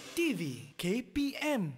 TV, KPM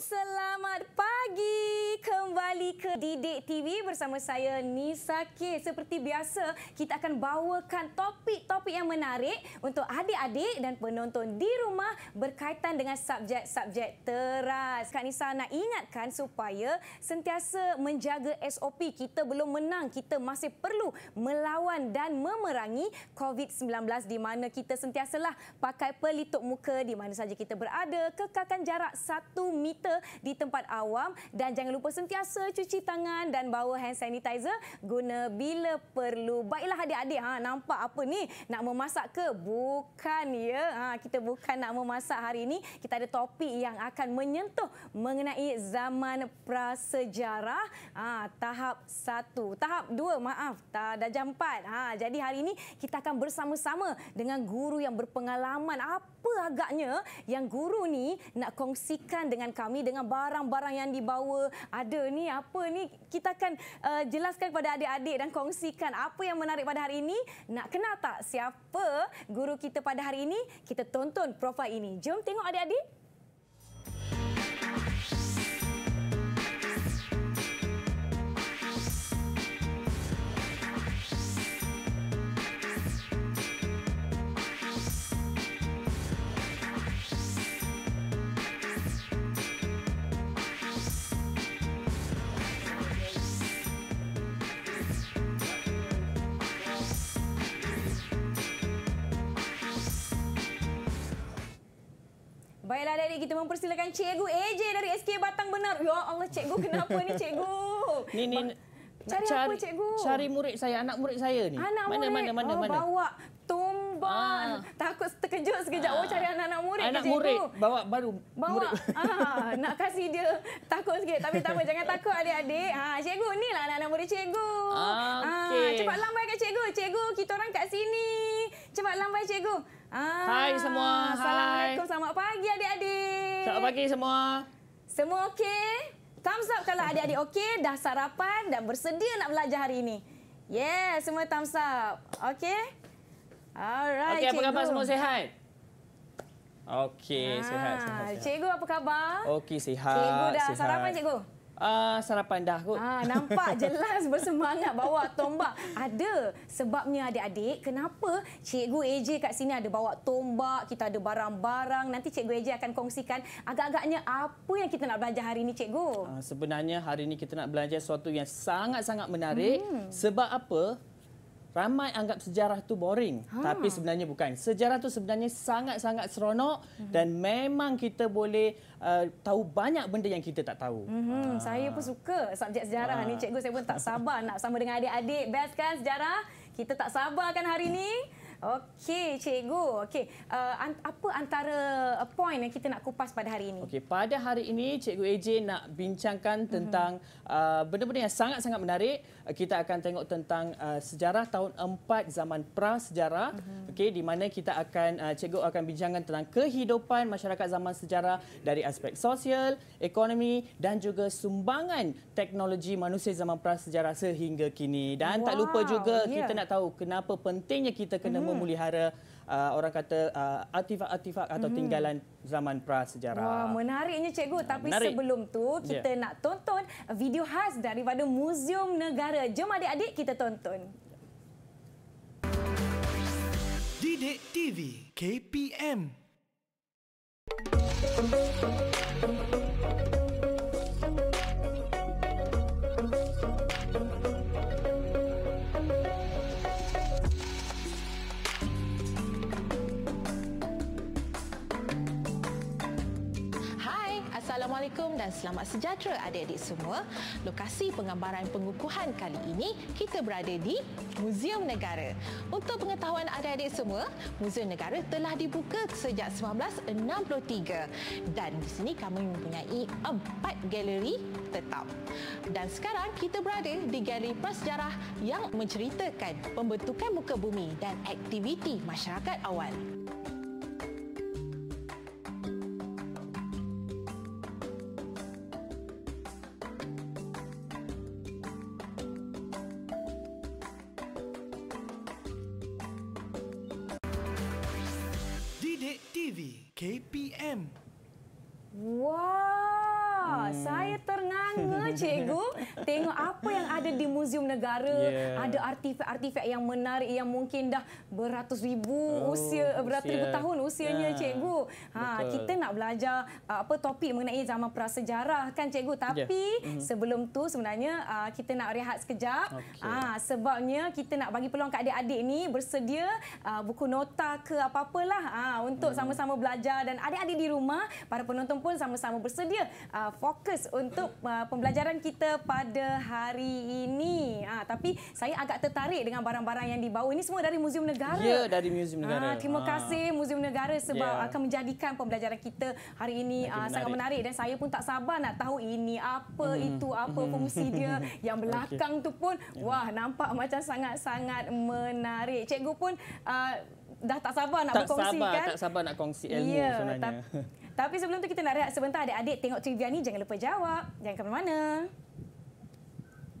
selamat pagi. Kembali ke Didik TV bersama saya Nisa K. Seperti biasa, kita akan bawakan topik-topik yang menarik untuk adik-adik dan penonton di rumah berkaitan dengan subjek-subjek teras. Kak Nisa nak ingatkan supaya sentiasa menjaga SOP. Kita belum menang, kita masih perlu melawan dan memerangi COVID-19 di mana kita sentiasalah pakai pelitup muka di mana saja kita berada, kekalkan jarak satu meter kita di tempat awam dan jangan lupa sentiasa cuci tangan dan bawa hand sanitizer guna bila perlu. Baiklah adik-adik ha nampak apa ni? Nak memasak ke? Bukan ya. Ha kita bukan nak memasak hari ini. Kita ada topik yang akan menyentuh mengenai zaman prasejarah ha tahap 1. Tahap 2 maaf. tahap ada jam 4. Ha jadi hari ini kita akan bersama-sama dengan guru yang berpengalaman apa agaknya yang guru ni nak kongsikan dengan kami ini dengan barang-barang yang dibawa ada ni apa ni kita akan uh, jelaskan kepada adik-adik dan kongsikan apa yang menarik pada hari ini nak kenal tak siapa guru kita pada hari ini kita tonton profil ini jom tengok adik-adik kita mempersilakan Cikgu AJ dari SK Batang Benar. Ya Allah, Cikgu kenapa ni Cikgu? Ni ni cari, cari apa Cikgu? Cari murid saya, anak murid saya ni. Anak mana, murid. mana mana oh, mana? Bawa tumbang. Ah. Takut terkejut sekejap. Oh, cari anak-anak murid anak ke Cikgu. Murid. Bawa baru bawa. murid. Ah, nak kasih dia takut sikit. Tapi tak apa, jangan takut adik-adik. ah, Cikgu, inilah anak-anak murid Cikgu. Ah, okay. ah, cepat lambai ke Cikgu. Cikgu, kita orang kat sini. Cepat lambai Cikgu. Cikgu. Ah, Hai semua. Assalamualaikum. Selamat pagi adik-adik. Selamat pagi semua. Semua okey? Thumbs up kalau adik-adik okey, dah sarapan dan bersedia nak belajar hari ini. Yeah, semua thumbs up. Okey? Alright, cikgu. Okey, apa khabar semua sihat? Okey, ah, sihat, sihat, sihat. Cikgu, apa khabar? Okey, sihat. Cikgu dah sihat. sarapan, cikgu? Uh, sarapan dah kot. Ah, nampak jelas bersemangat bawa tombak. Ada sebabnya adik-adik. Kenapa Cikgu AJ kat sini ada bawa tombak, kita ada barang-barang. Nanti Cikgu AJ akan kongsikan agak-agaknya apa yang kita nak belajar hari ini, Cikgu. Uh, sebenarnya hari ini kita nak belajar sesuatu yang sangat-sangat menarik. Hmm. Sebab apa? Ramai anggap sejarah tu boring, ha. tapi sebenarnya bukan. Sejarah tu sebenarnya sangat-sangat seronok mm -hmm. dan memang kita boleh uh, tahu banyak benda yang kita tak tahu. Mm -hmm. ha. Saya pun suka subjek sejarah ha. ni, cikgu. Saya pun tak sabar nak sama dengan adik-adik. Best kan sejarah? Kita tak sabar kan hari ini? Okey, cikgu. Okey, uh, apa antara uh, poin yang kita nak kupas pada hari ini? Okey, pada hari ini cikgu AJ nak bincangkan tentang mhm. uh, benda-benda yang sangat-sangat menarik. Uh, kita akan tengok tentang uh, sejarah tahun 4 zaman prasejarah. Mhm. Okey, di mana kita akan uh, cikgu akan bincangkan tentang kehidupan masyarakat zaman sejarah dari aspek sosial, ekonomi dan juga sumbangan teknologi manusia zaman prasejarah sehingga kini. Dan wow. tak lupa juga yeah. kita ya. nak tahu kenapa pentingnya kita kena mm -hmm. Hmm. memelihara uh, orang kata uh, artifak-artifak atau mm-hmm. tinggalan zaman prasejarah. Wah, menariknya cikgu, uh, tapi menarik. sebelum tu kita yeah. nak tonton video khas daripada Muzium Negara. Jom adik-adik kita tonton. Didik TV KPM. Assalamualaikum dan selamat sejahtera adik-adik semua. Lokasi penggambaran pengukuhan kali ini kita berada di Muzium Negara. Untuk pengetahuan adik-adik semua, Muzium Negara telah dibuka sejak 1963 dan di sini kami mempunyai empat galeri tetap. Dan sekarang kita berada di galeri prasejarah yang menceritakan pembentukan muka bumi dan aktiviti masyarakat awal. KPM. Wah, wow, hmm. saya ternganga cikgu tengok apa ada di Muzium Negara, yeah. ada artifak-artifak yang menarik yang mungkin dah beratus ribu oh, usia, eh, beratus ribu tahun usianya yeah. cikgu. Ha, kita nak belajar ah, apa topik mengenai zaman prasejarah kan cikgu. Tapi yeah. mm -hmm. sebelum tu sebenarnya ah, kita nak rehat sekejap. Okay. Ha, ah, sebabnya kita nak bagi peluang kat adik-adik ni bersedia buku nota ke apa-apalah untuk mm-hmm. sama-sama mm. belajar dan adik-adik di rumah, para penonton pun sama-sama bersedia fokus untuk pembelajaran kita pada hari ini. Ha, tapi saya agak tertarik dengan barang-barang yang dibawa. Ini semua dari Muzium Negara. Ya, dari Muzium ah, Negara. Ha, terima ha. kasih Muzium Negara sebab ya. akan menjadikan pembelajaran kita hari ini ha, menarik. sangat menarik. Dan saya pun tak sabar nak tahu ini apa hmm. itu, apa hmm. fungsi dia. Yang belakang okay. tu pun, ya. wah nampak macam sangat-sangat menarik. Cikgu pun uh, dah tak sabar nak tak berkongsi sabar, kan? Tak sabar nak kongsi ilmu ya, sebenarnya. Tapi sebelum tu kita nak rehat sebentar adik-adik tengok trivia ni jangan lupa jawab. Jangan ke mana-mana.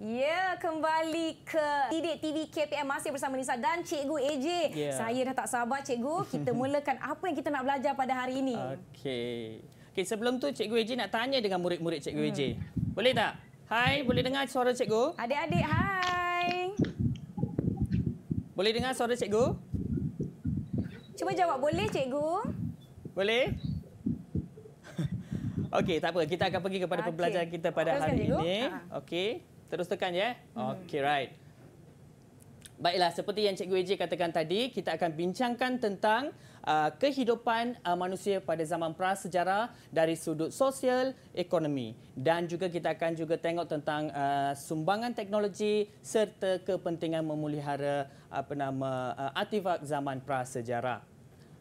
Ya, kembali ke Didik TV KPM masih bersama Nisa dan Cikgu AJ. Yeah. Saya dah tak sabar Cikgu, kita mulakan apa yang kita nak belajar pada hari ini. Okey. Okey, sebelum tu Cikgu AJ nak tanya dengan murid-murid Cikgu AJ. Hmm. Boleh tak? Hai, boleh dengar suara Cikgu? Adik-adik, hai. Boleh dengar suara Cikgu? Cuba jawab boleh Cikgu? Boleh? Okey, tak apa. Kita akan pergi kepada okay. pembelajaran kita pada Teruskan, hari ini. Ha. Okey. Terus tekan ya. Hmm. Okey, right. Baiklah, seperti yang Cikgu Eji katakan tadi, kita akan bincangkan tentang uh, kehidupan uh, manusia pada zaman prasejarah dari sudut sosial, ekonomi. Dan juga kita akan juga tengok tentang uh, sumbangan teknologi serta kepentingan memulihara apa nama uh, artifak zaman prasejarah.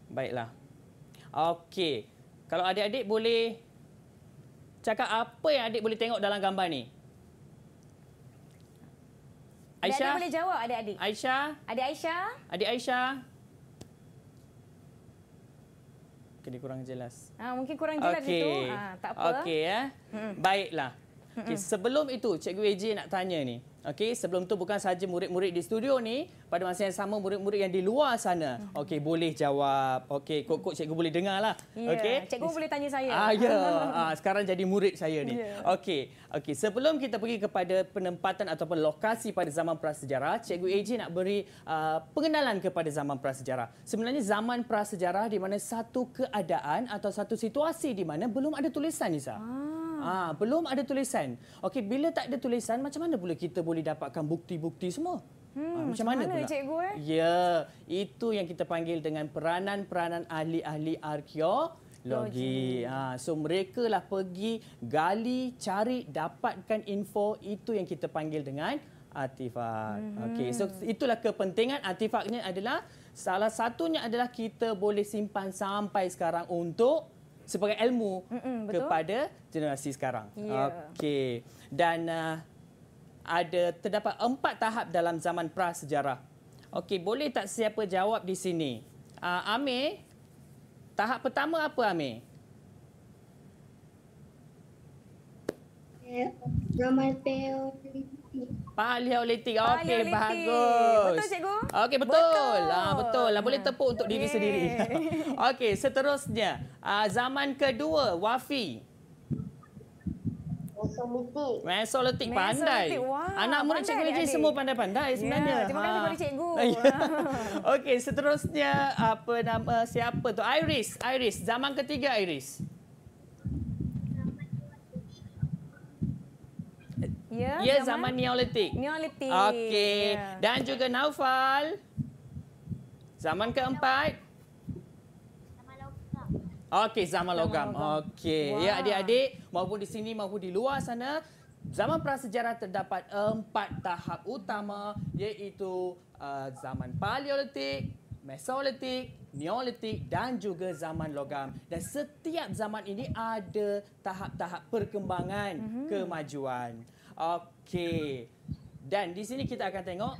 Baiklah. Okey. Kalau adik-adik boleh cakap apa yang adik boleh tengok dalam gambar ni? Aisyah. boleh jawab adik-adik. Aisyah. Adik Aisyah. Adik Aisyah. Okey, kurang jelas. Ah, mungkin kurang jelas okay. itu. Ah, tak apa. Okey, eh. Hmm. Baiklah. Okay, hmm. sebelum itu, Cikgu AJ nak tanya ni. Okey, sebelum tu bukan sahaja murid-murid di studio ni, pada masa yang sama murid-murid yang di luar sana. Okey, boleh jawab. Okey, kok-kok cikgu boleh dengarlah. Yeah, Okey. Cikgu boleh tanya saya. Ah, ya. Yeah. Ah, sekarang jadi murid saya ni. Yeah. Okey. Okey, sebelum kita pergi kepada penempatan ataupun lokasi pada zaman prasejarah, cikgu AJ nak beri uh, pengenalan kepada zaman prasejarah. Sebenarnya zaman prasejarah di mana satu keadaan atau satu situasi di mana belum ada tulisan Isa. Ah. Ha. Ha, belum ada tulisan. Okey, bila tak ada tulisan, macam mana pula kita boleh dapatkan bukti-bukti semua? Ah, hmm, ha, macam, macam mana, mana pula? Cikgu, eh? Ya, itu yang kita panggil dengan peranan-peranan ahli-ahli arkeologi. Ha, so, mereka lah pergi gali, cari, dapatkan info. Itu yang kita panggil dengan artifak. Hmm. Okey, so itulah kepentingan artifaknya adalah salah satunya adalah kita boleh simpan sampai sekarang untuk sebagai ilmu Mm-mm, kepada generasi sekarang. Yeah. Okey. Dan uh, ada terdapat empat tahap dalam zaman prasejarah. Okey, boleh tak siapa jawab di sini? Uh, Amir, tahap pertama apa Ame? Yeah. Zaman Paleolitik. Paleolitik. Okey, bagus. Betul, cikgu? Okey, betul. Betul. Ah, betul. Ah, boleh tepuk untuk diri sendiri. Okey, seterusnya. Ah, zaman kedua, Wafi. Mesolitik. Mesolitik, pandai. Wow, Anak murid pandai cikgu ini semua pandai-pandai ya, sebenarnya. Yeah, terima kasih ah. kepada cikgu. Ya. Okey, seterusnya. apa nama Siapa tu? Iris. Iris, zaman ketiga Iris. Iris. Ya, ya zaman, zaman Neolitik. Neolitik. Okey. Yeah. Dan juga Naufal. Zaman keempat. Okey, zaman logam. Okey. Wow. Ya, adik-adik, maupun di sini maupun di luar sana, zaman prasejarah terdapat empat tahap utama iaitu uh, zaman Paleolitik, Mesolitik, Neolitik dan juga zaman logam. Dan setiap zaman ini ada tahap-tahap perkembangan mm -hmm. kemajuan. Okey. Dan di sini kita akan tengok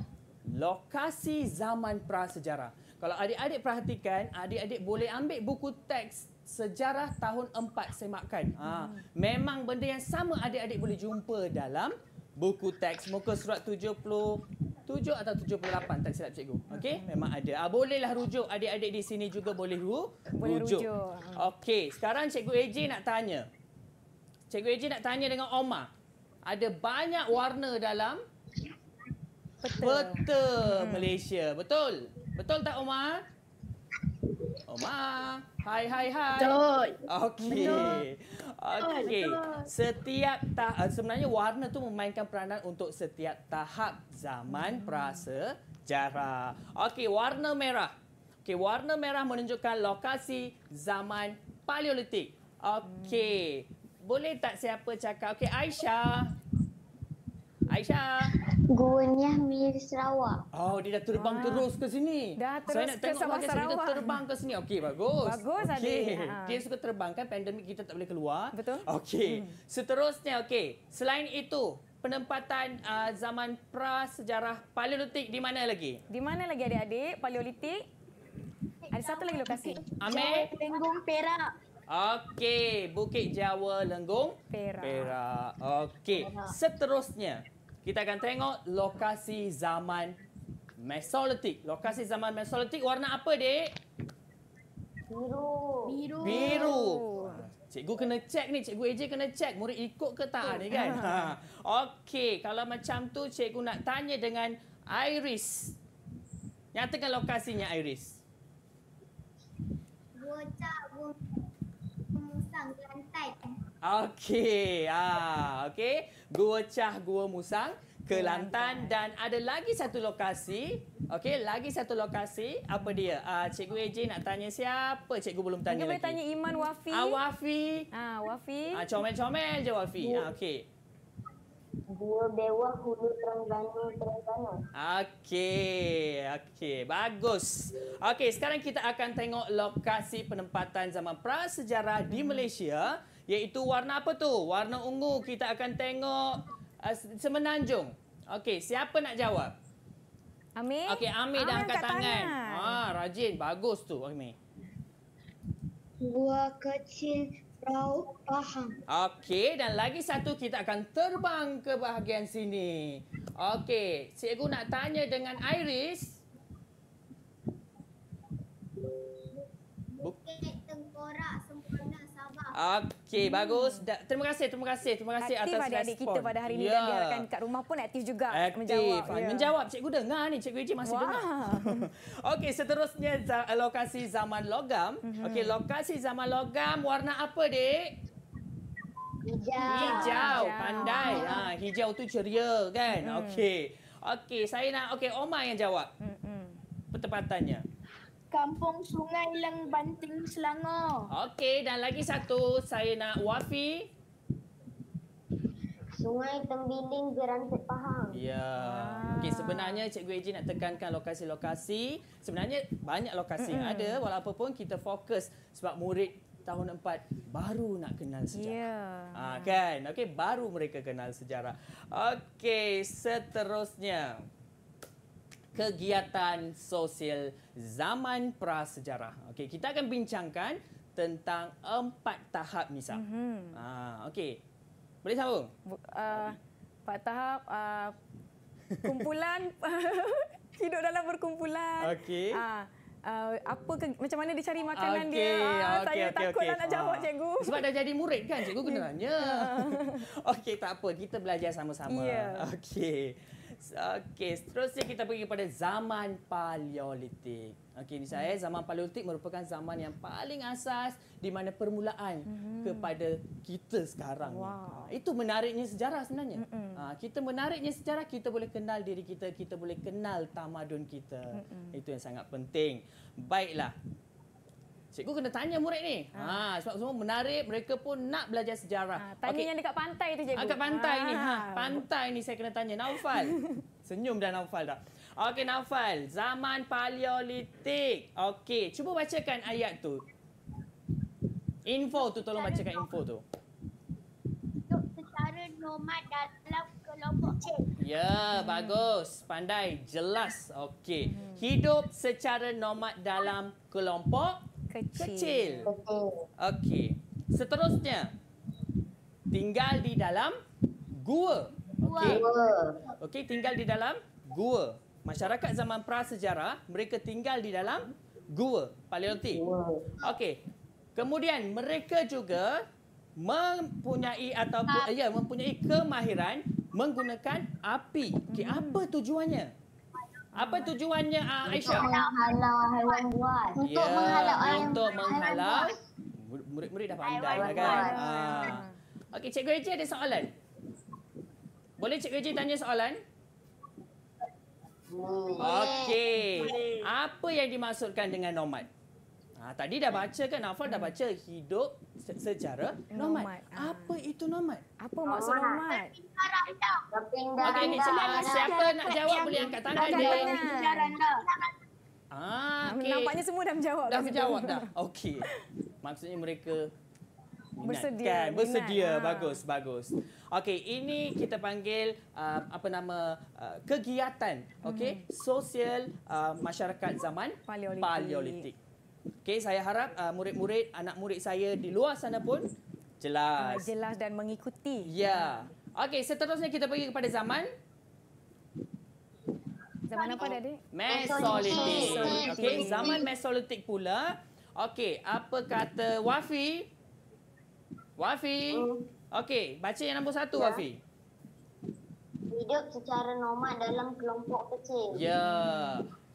lokasi zaman prasejarah. Kalau adik-adik perhatikan, adik-adik boleh ambil buku teks sejarah tahun 4 semakan. Ha, hmm. memang benda yang sama adik-adik boleh jumpa dalam buku teks muka surat 77 atau 78 tak silap cikgu. Okey, hmm. memang ada. Ah bolehlah rujuk adik-adik di sini juga boleh ru boleh rujuk. Okey, sekarang cikgu AJ nak tanya. Cikgu AJ nak tanya dengan Omar ada banyak warna dalam peta, peta hmm. Malaysia. Betul. Betul tak Omar? Omar. Hai hai hai. Betul. Okey. Okey. Setiap tahap eh, sebenarnya warna tu memainkan peranan untuk setiap tahap zaman hmm. prasa jarah. Okey, warna merah. Okey, warna merah menunjukkan lokasi zaman Paleolitik. Okey. Hmm boleh tak siapa cakap? Okey, Aisyah. Aisyah. Gurniah Mir Sarawak. Oh, dia dah terbang ah. terus ke sini. Dah terus Saya nak ke tengok warga Sarawak. Saya terbang ke sini. Okey, bagus. Bagus, okay. Adik. Ha. Dia suka terbang kan? Pandemik kita tak boleh keluar. Betul. Okey. Hmm. Seterusnya, okey. Selain itu, penempatan uh, zaman prasejarah paleolitik di mana lagi? Di mana lagi adik-adik paleolitik? Ada satu lagi lokasi. Amin. Tenggung Perak. Okey, Bukit Jawa Lenggong, Perak. Perak. Okey, seterusnya kita akan tengok lokasi zaman Mesolitik. Lokasi zaman Mesolitik warna apa, Dek? Biru. Biru. Biru. Cikgu kena cek ni, cikgu AJ kena cek murid ikut ke tak ni kan. Ha. Okey, kalau macam tu cikgu nak tanya dengan Iris. Nyatakan lokasinya Iris. Bocah Okey, ah, okey. Gua Cah, Gua Musang, Kelantan dan ada lagi satu lokasi. Okey, lagi satu lokasi. Apa dia? Ah, Cikgu AJ nak tanya siapa? Cikgu belum tanya Mungkin lagi. Kita tanya Iman Wafi. Ah, Wafi. Ah, Wafi. Ah, comel-comel je Wafi. Ah, okey. Gua Dewa Hulu Terengganu Terengganu. Okey, okey. Bagus. Okey, sekarang kita akan tengok lokasi penempatan zaman prasejarah di hmm. Malaysia iaitu warna apa tu? Warna ungu kita akan tengok uh, semenanjung. Okey, siapa nak jawab? Amir. Okey, Amir, Amir dah ah, angkat tangan. tangan. Ha, rajin, bagus tu Amir. Gua kecil perahu paham. Okey, dan lagi satu kita akan terbang ke bahagian sini. Okey, cikgu nak tanya dengan Iris. Okey, hmm. bagus. Da- terima kasih, terima kasih, terima kasih aktif atas adik-adik respon. kita pada hari ini yeah. dan diharapkan kat rumah pun aktif juga aktif. menjawab. Yeah. Ya. Menjawab, cikgu dengar ni, cikgu Eji masih Wah. dengar. Okey, seterusnya lokasi zaman logam. Mhm. Okey, lokasi zaman logam warna apa, dek? Hijau. Hijau, pandai. Ha, hijau tu ceria kan? Hmm. Okey. Okey, saya nak okey, Oma yang jawab. Hmm. Pertempatannya. Kampung Sungai Leng Banting Selangor. Okey dan lagi satu saya nak Wafi. Sungai Tembiling Geran Pahang. Ya. Ah. Okey sebenarnya Cikgu Eji nak tekankan lokasi-lokasi. Sebenarnya banyak lokasi yang ada walaupun kita fokus sebab murid tahun 4 baru nak kenal sejarah. Ya. Ah, kan? Okey baru mereka kenal sejarah. Okey seterusnya kegiatan sosial zaman prasejarah. Okey, kita akan bincangkan tentang empat tahap misal. Mm -hmm. Ha, ah, okey. Boleh tahu? Uh, empat tahap uh, kumpulan hidup dalam berkumpulan. Okey. Ah. Uh, apa ke, macam mana dia cari makanan okay, dia? Ah, okay, saya okay, takutlah okay. nak jawab ah. cikgu. Sebab dah jadi murid kan cikgu kena tanya. Yeah. Okey tak apa, kita belajar sama-sama. Yeah. Okey. Okey, seterusnya kita pergi kepada zaman paleolitik. Okey, ni saya hmm. zaman paleolitik merupakan zaman yang paling asas di mana permulaan mm-hmm. kepada kita sekarang wow. Itu menariknya sejarah sebenarnya. Mm-hmm. kita menariknya sejarah kita boleh kenal diri kita, kita boleh kenal tamadun kita. Mm-hmm. Itu yang sangat penting. Baiklah. Cikgu kena tanya murid ni. Ha. ha sebab semua menarik mereka pun nak belajar sejarah. Ha, tanya okay. yang dekat pantai tu cikgu. Ah, dekat pantai ha. ni. Ha ah. pantai ni saya kena tanya Naufal. Senyum dah Naufal dah. Okey Naufal, zaman paleolitik. Okey, cuba bacakan ayat tu. Info tu tolong bacakan info tu. Secara nomad dalam kelompok C. Ya, hmm. bagus. Pandai, jelas. Okey. Hmm. Hidup secara nomad dalam kelompok C. Kecil. Kecil. Okey. Seterusnya. Tinggal di dalam gua. Okey. Okey, tinggal di dalam gua. Masyarakat zaman prasejarah, mereka tinggal di dalam gua, paleontik. Okey. Kemudian mereka juga mempunyai ataupun ah. ya mempunyai kemahiran menggunakan api. Okey, apa tujuannya? Apa tujuannya uh, Aisyah? Untuk menghalau haiwan buas. Untuk ya, menghalau haiwan Untuk menghalau. Murid-murid dah pandai lah kan. Ha. Okey, Cikgu Eji ada soalan? Boleh Cikgu Eji tanya soalan? Okey. Apa yang dimaksudkan dengan nomad? Ah, tadi dah baca kan Nafal dah baca hidup secara nomad. nomad. Ah. Apa ah. itu nomad? Apa maksud nomad? nomad? Berpindah randa. Okey, siapa, siapa nak jawab yang boleh angkat tangan dia. Berpindah randa. Ah, okay. Nampaknya semua dah menjawab. Dah lah menjawab dah. Okey. Maksudnya mereka bersedia. Kan? Bersedia. Ha. Bagus, bagus. Okey, ini kita panggil uh, apa nama uh, kegiatan, okey? Hmm. Sosial uh, masyarakat zaman Paleolitik. Paleolitik. Okey, saya harap uh, murid-murid, anak murid saya di luar sana pun jelas. Uh, jelas dan mengikuti. Ya. Okey, seterusnya kita pergi kepada zaman. Zaman apa tadi? Mesolitik. Okey, zaman Mesolitik pula. Okey, apa kata Wafi? Wafi. Hmm. Okey, baca yang nombor satu, ya. Wafi. Hidup secara nomad dalam kelompok kecil. Ya.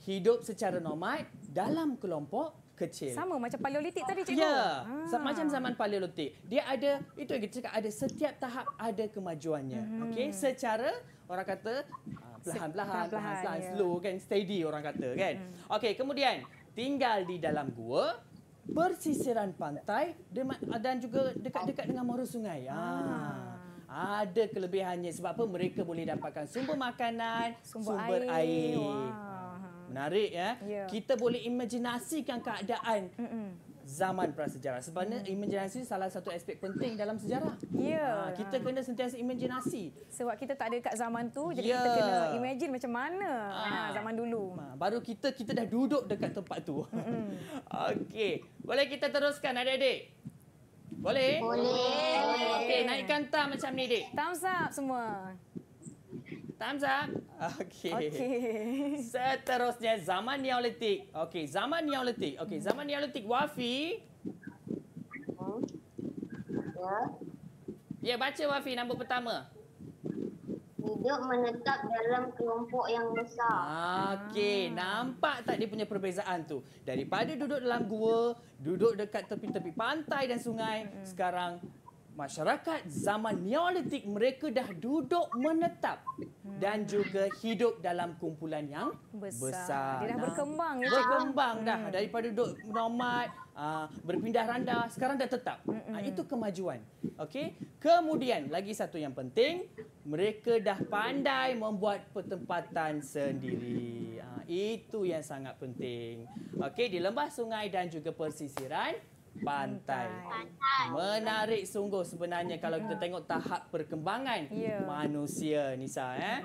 Hidup secara nomad dalam kelompok kecil. Sama macam paleolitik tadi cikgu. Ya. Ha. Macam zaman paleolitik. Dia ada itu yang kita cakap ada setiap tahap ada kemajuannya. Hmm. Okey, secara orang kata ah, perlahan-lahan, perlahan-lahan, yeah. Ya. slow kan, steady orang kata kan. Hmm. Okey, kemudian tinggal di dalam gua persisiran pantai dan juga dekat-dekat dengan muara sungai. Ha. Ada kelebihannya sebab apa mereka boleh dapatkan sumber makanan, sumber, sumber air. air. Wow. Menarik ya. Yeah. Kita boleh imajinasikan keadaan Mm-mm. zaman prasejarah. Sebenarnya mm. imajinasi salah satu aspek penting dalam sejarah. Ya. Yeah. Ha, kita kena sentiasa imajinasi. Sebab kita tak ada kat zaman tu, jadi ya. kita kena imagine macam mana ha. Ha, zaman dulu. Ha, baru kita kita dah duduk dekat tempat tu. Okey. Boleh kita teruskan adik-adik? Boleh? Boleh. Okey, naikkan tam macam ni, Dik. Thumbs up semua. Time's up. Okay. okay. Seterusnya zaman Neolitik. Okay, zaman Neolitik. Okay, zaman Neolitik. Wafi. Ya. Ya, baca Wafi nombor pertama. Hidup menetap dalam kelompok yang besar. Okey, ah. nampak tak dia punya perbezaan tu? Daripada duduk dalam gua, duduk dekat tepi-tepi pantai dan sungai, mm -hmm. sekarang masyarakat zaman Neolitik mereka dah duduk menetap dan juga hidup dalam kumpulan yang besar. besar. Dia dah berkembang. Ya, berkembang kan? dah. Hmm. Daripada duduk nomad, ah, berpindah randa, sekarang dah tetap. Hmm. Itu kemajuan. okay? Kemudian, lagi satu yang penting, mereka dah pandai membuat pertempatan sendiri. Ah, itu yang sangat penting. okay? di lembah sungai dan juga persisiran, pantai. pantai. Menarik sungguh sebenarnya kalau kita ya. tengok tahap perkembangan yeah. manusia Nisa eh.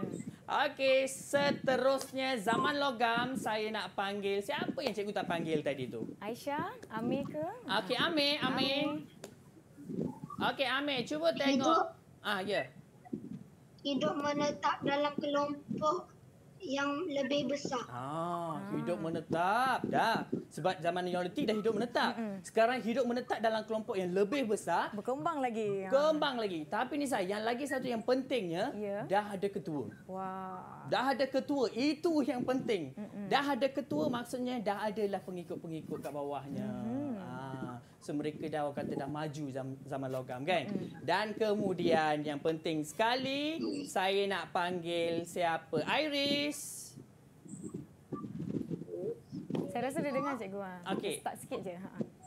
Okey, seterusnya zaman logam saya nak panggil siapa yang cikgu tak panggil tadi tu? Aisyah, Ami ke? Okey, Ami, Ami. Okey, Ami, cuba tengok. Hidup, ah, ya. Yeah. Hidup menetap dalam kelompok yang lebih besar. Ah, hidup ah. menetap dah. Sebab zaman neolitik dah hidup menetap. Sekarang hidup menetap dalam kelompok yang lebih besar. Berkembang lagi. Berkembang ha. lagi. Tapi ni saya yang lagi satu yang pentingnya yeah. dah ada ketua. Wow. Dah ada ketua itu yang penting. Mm-mm. Dah ada ketua maksudnya dah adalah pengikut-pengikut kat bawahnya. Mm-hmm. Ah. So mereka dah orang kata dah maju zaman logam kan. Mm. Dan kemudian yang penting sekali saya nak panggil siapa? Iris. Saya rasa dia dengar cikgu ah. Okay. Start sikit je. Ya.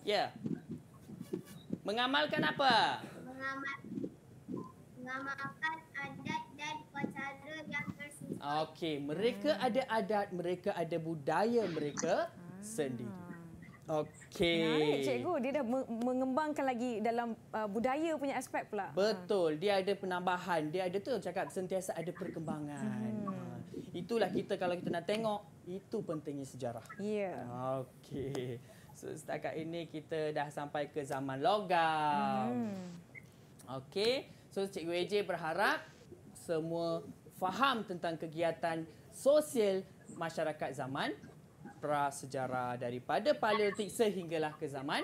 Yeah. Mengamalkan apa? Mengamalkan adat dan cara yang tersusun. Okey, mereka ada adat, mereka ada budaya mereka ah. sendiri. Okey. Menarik cikgu. Dia dah mengembangkan lagi dalam uh, budaya punya aspek pula. Betul. Ha. Dia ada penambahan. Dia ada tu cakap sentiasa ada perkembangan. Hmm. Itulah kita kalau kita nak tengok, itu pentingnya sejarah. Ya. Yeah. Okey. So, setakat ini kita dah sampai ke zaman logam. Hmm. Okey. So cikgu AJ berharap semua faham tentang kegiatan sosial masyarakat zaman prasejarah daripada paleolitik sehinggalah ke zaman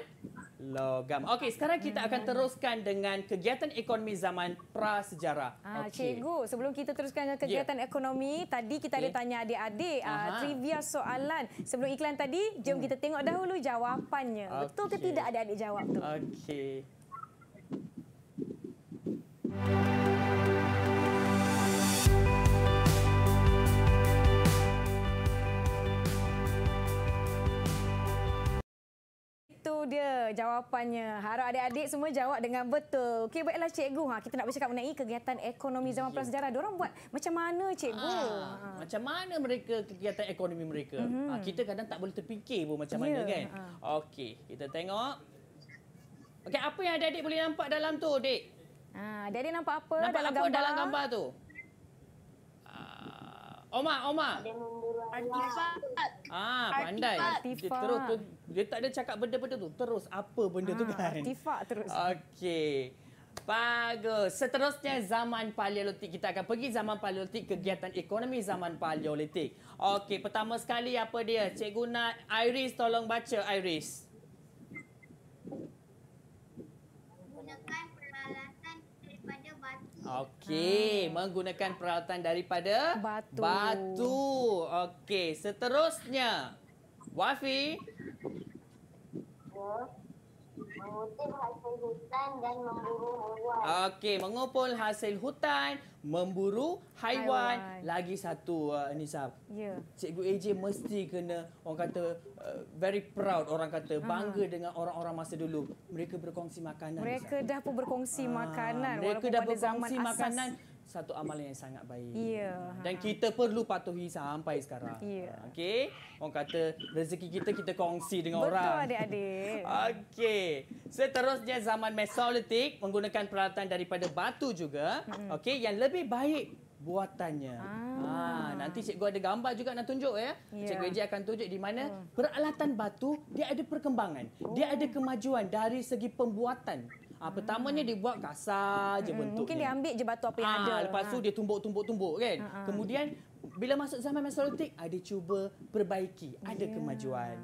logam. Okey, sekarang kita akan teruskan dengan kegiatan ekonomi zaman prasejarah. Ah, okay. Cikgu, sebelum kita teruskan dengan ya. kegiatan yeah. ekonomi, tadi kita okay. ada tanya adik-adik uh, trivia soalan. Sebelum iklan tadi, jom hmm. kita tengok dahulu jawapannya. Okay. Betul ke tidak adik-adik jawab tu? Okey. Okey. dia jawapannya. Harap adik-adik semua jawab dengan betul. Okey, baiklah cikgu. Ha, kita nak bercakap mengenai kegiatan ekonomi zaman yeah. prasejarah. Diorang buat macam mana cikgu? Ha, ha. Macam mana mereka kegiatan ekonomi mereka? Mm-hmm. Ha, kita kadang tak boleh terfikir pun macam yeah. mana ya, kan? Ha. Okey, kita tengok. Okey, apa yang adik-adik boleh nampak dalam tu, dik? Ha, adik-adik nampak apa nampak dalam gambar? dalam gambar tu? Ha, ah, oma Omar. Dia Artifak. Ah, pandai. Artifak. Dia terus tu, dia tak ada cakap benda-benda tu. Terus apa benda ah, tu kan? Artifak terus. Okey. Bagus. Seterusnya zaman paleolitik. Kita akan pergi zaman paleolitik kegiatan ekonomi zaman paleolitik. Okey, pertama sekali apa dia? Cikgu nak Iris tolong baca Iris. Okey, ha. menggunakan peralatan daripada batu. Batu. Okey, seterusnya. Wafi. Ya. Okey, mengumpul hasil hutan, memburu haiwan. haiwan. Lagi satu, uh, Nisab. Yeah. Cikgu AJ mesti kena, orang kata, uh, very proud, orang kata, ha. bangga uh -huh. dengan orang-orang masa dulu. Mereka berkongsi makanan. Mereka Nisab. dah pun berkongsi uh, makanan. Mereka dah berkongsi makanan. Asas satu amalan yang sangat baik. Yeah. Dan ha. kita perlu patuhi sampai sekarang. Yeah. Ha, okey. Orang kata rezeki kita kita kongsi dengan Betul, orang. Betul adik-adik. Okey. Seterusnya zaman Mesolitik menggunakan peralatan daripada batu juga. Okey, yang lebih baik buatannya. Ah. Ha, nanti cikgu ada gambar juga nak tunjuk ya. Yeah. Cikgu Eji akan tunjuk di mana oh. peralatan batu dia ada perkembangan. Oh. Dia ada kemajuan dari segi pembuatan. Ha, pertamanya dia buat kasar hmm. je bentuk. Mungkin dia ambil je batu apa yang ha, ada. Lah. Lepas tu ha. dia tumbuk-tumbuk-tumbuk kan. Ha, Kemudian bila masuk zaman Mesolitik, ada cuba perbaiki. Ada yeah. kemajuan.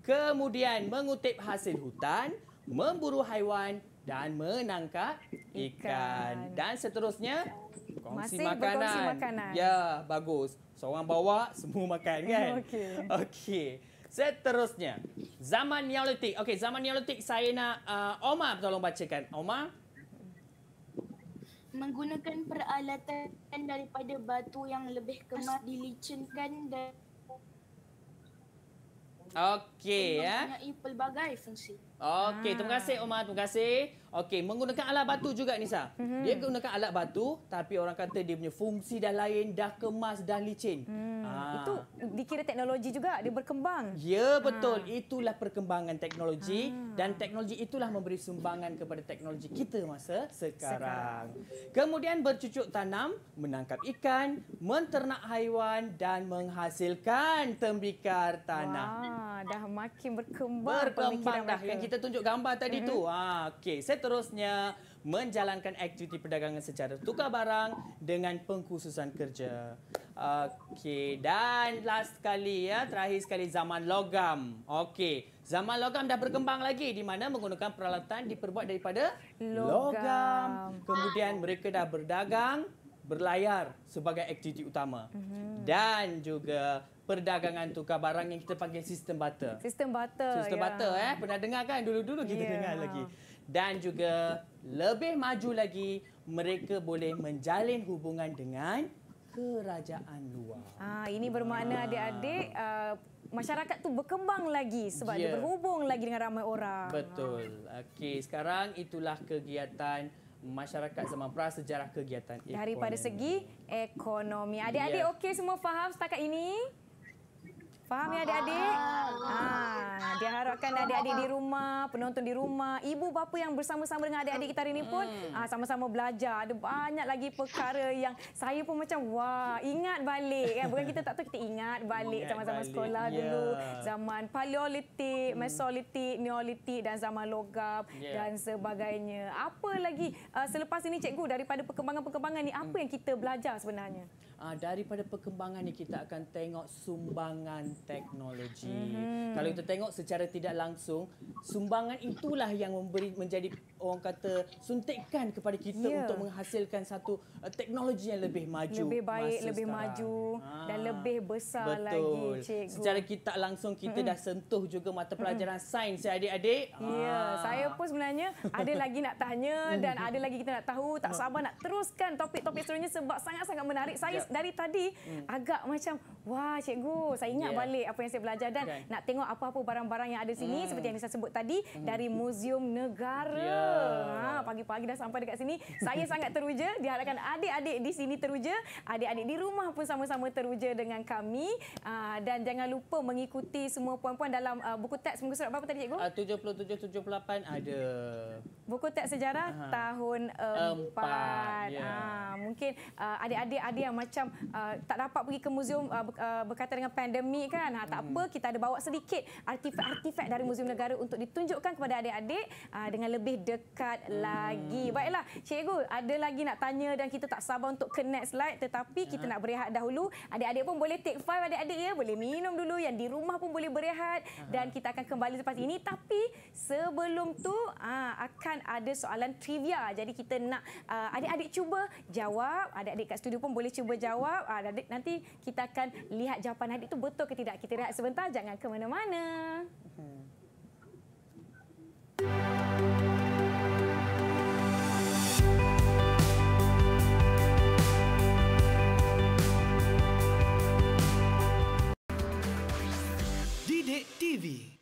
Kemudian mengutip hasil hutan, memburu haiwan dan menangkap ikan. ikan. Dan seterusnya, kongsi Masih makanan. Masih berkongsi makanan. Ya, bagus. Seorang bawa, semua makan kan? Okey. Okey. Seterusnya, zaman Neolitik. Okey, zaman Neolitik saya nak uh, Omar tolong bacakan. Oma Menggunakan peralatan daripada batu yang lebih kemas dilicinkan dan Okey ya. Mempunyai pelbagai fungsi. Okey, terima kasih Oma, terima kasih. Okey, menggunakan alat batu juga Nisa. Mm-hmm. Dia gunakan alat batu tapi orang kata dia punya fungsi dah lain, dah kemas, dah licin. Mm. Ah. Itu dikira teknologi juga, dia berkembang. Ya, betul. Ah. Itulah perkembangan teknologi ah. dan teknologi itulah memberi sumbangan kepada teknologi kita masa sekarang. sekarang. Kemudian bercucuk tanam, menangkap ikan, menternak haiwan dan menghasilkan tembikar tanah. Wah, dah makin berkembang, berkembang dah. Yang kita tunjuk gambar tadi mm-hmm. tu. Ah, okey seterusnya menjalankan aktiviti perdagangan secara tukar barang dengan pengkhususan kerja. Okey, dan last sekali ya, terakhir sekali zaman logam. Okey, zaman logam dah berkembang lagi di mana menggunakan peralatan diperbuat daripada logam. logam. Kemudian mereka dah berdagang berlayar sebagai aktiviti utama. Mhm. Dan juga perdagangan tukar barang yang kita panggil sistem barter. Sistem barter. Sistem yeah. barter eh, pernah dengar kan dulu-dulu kita yeah. dengar lagi dan juga lebih maju lagi mereka boleh menjalin hubungan dengan kerajaan luar. Ah ini bermakna ah. adik-adik uh, masyarakat tu berkembang lagi sebab yeah. dia ya. berhubung lagi dengan ramai orang. Betul. Okey, sekarang itulah kegiatan masyarakat zaman prasejarah kegiatan daripada segi ekonomi. Adik-adik yeah. okey semua faham setakat ini? Faham ya adik-adik? Ah, diharapkan adik-adik di rumah, penonton di rumah, ibu bapa yang bersama-sama dengan adik-adik kita hari ini pun hmm. Ah, sama-sama hmm. belajar. Ada banyak lagi perkara yang saya pun macam, wah, ingat balik. Kan? Bukan kita tak tahu, kita ingat balik zaman-zaman sekolah yeah. dulu. Zaman paleolitik, hmm. mesolitik, neolitik dan zaman logam yeah. dan sebagainya. Apa lagi ah, selepas ini cikgu daripada perkembangan-perkembangan ini, apa hmm. yang kita belajar sebenarnya? uh, daripada perkembangan ni kita akan tengok sumbangan teknologi. Mm-hmm. Kalau kita tengok secara tidak langsung, sumbangan itulah yang memberi menjadi orang kata suntikan kepada kita yeah. untuk menghasilkan satu uh, teknologi yang lebih maju. Lebih baik, lebih sekarang. maju ha. dan ah, lebih besar Betul. lagi, cikgu. Secara kita langsung kita mm-hmm. dah sentuh juga mata pelajaran mm-hmm. sains ya adik-adik. Ya, yeah. ha. saya pun sebenarnya ada lagi nak tanya dan ada lagi kita nak tahu, tak sabar nak teruskan topik-topik seterusnya sebab sangat-sangat menarik. Saya yeah dari tadi hmm. agak macam wah cikgu saya ingat yeah. balik apa yang saya belajar dan okay. nak tengok apa-apa barang-barang yang ada sini hmm. seperti yang saya sebut tadi hmm. dari Museum Negara. Ya. Ha, pagi-pagi yeah. dah sampai dekat sini. Saya sangat teruja. Diharapkan adik-adik di sini teruja. Adik-adik di rumah pun sama-sama teruja dengan kami. Ha, dan jangan lupa mengikuti semua puan-puan dalam uh, buku teks muka surat berapa tadi cikgu? 77-78 ah, ada. Buku teks sejarah Aha. tahun 4. Yeah. Ya mungkin adik uh, adik-adik ada yang macam uh, tak dapat pergi ke muzium uh, uh berkaitan dengan pandemik kan ha, tak hmm. apa kita ada bawa sedikit artifak-artifak dari muzium negara untuk ditunjukkan kepada adik-adik uh, dengan lebih dekat hmm. lagi baiklah cikgu ada lagi nak tanya dan kita tak sabar untuk ke next slide tetapi kita ha. nak berehat dahulu adik-adik pun boleh take five adik-adik ya boleh minum dulu yang di rumah pun boleh berehat hmm. dan kita akan kembali selepas ini tapi sebelum tu ah, akan ada soalan trivia jadi kita nak ah, adik-adik cuba jawab jawab. Ah, adik-adik kat studio pun boleh cuba jawab. Ah, adik nanti kita akan lihat jawapan adik itu betul ke tidak. Kita rehat sebentar. Jangan ke mana-mana.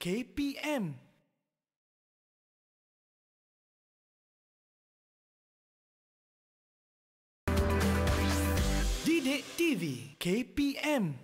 KPM TV KPM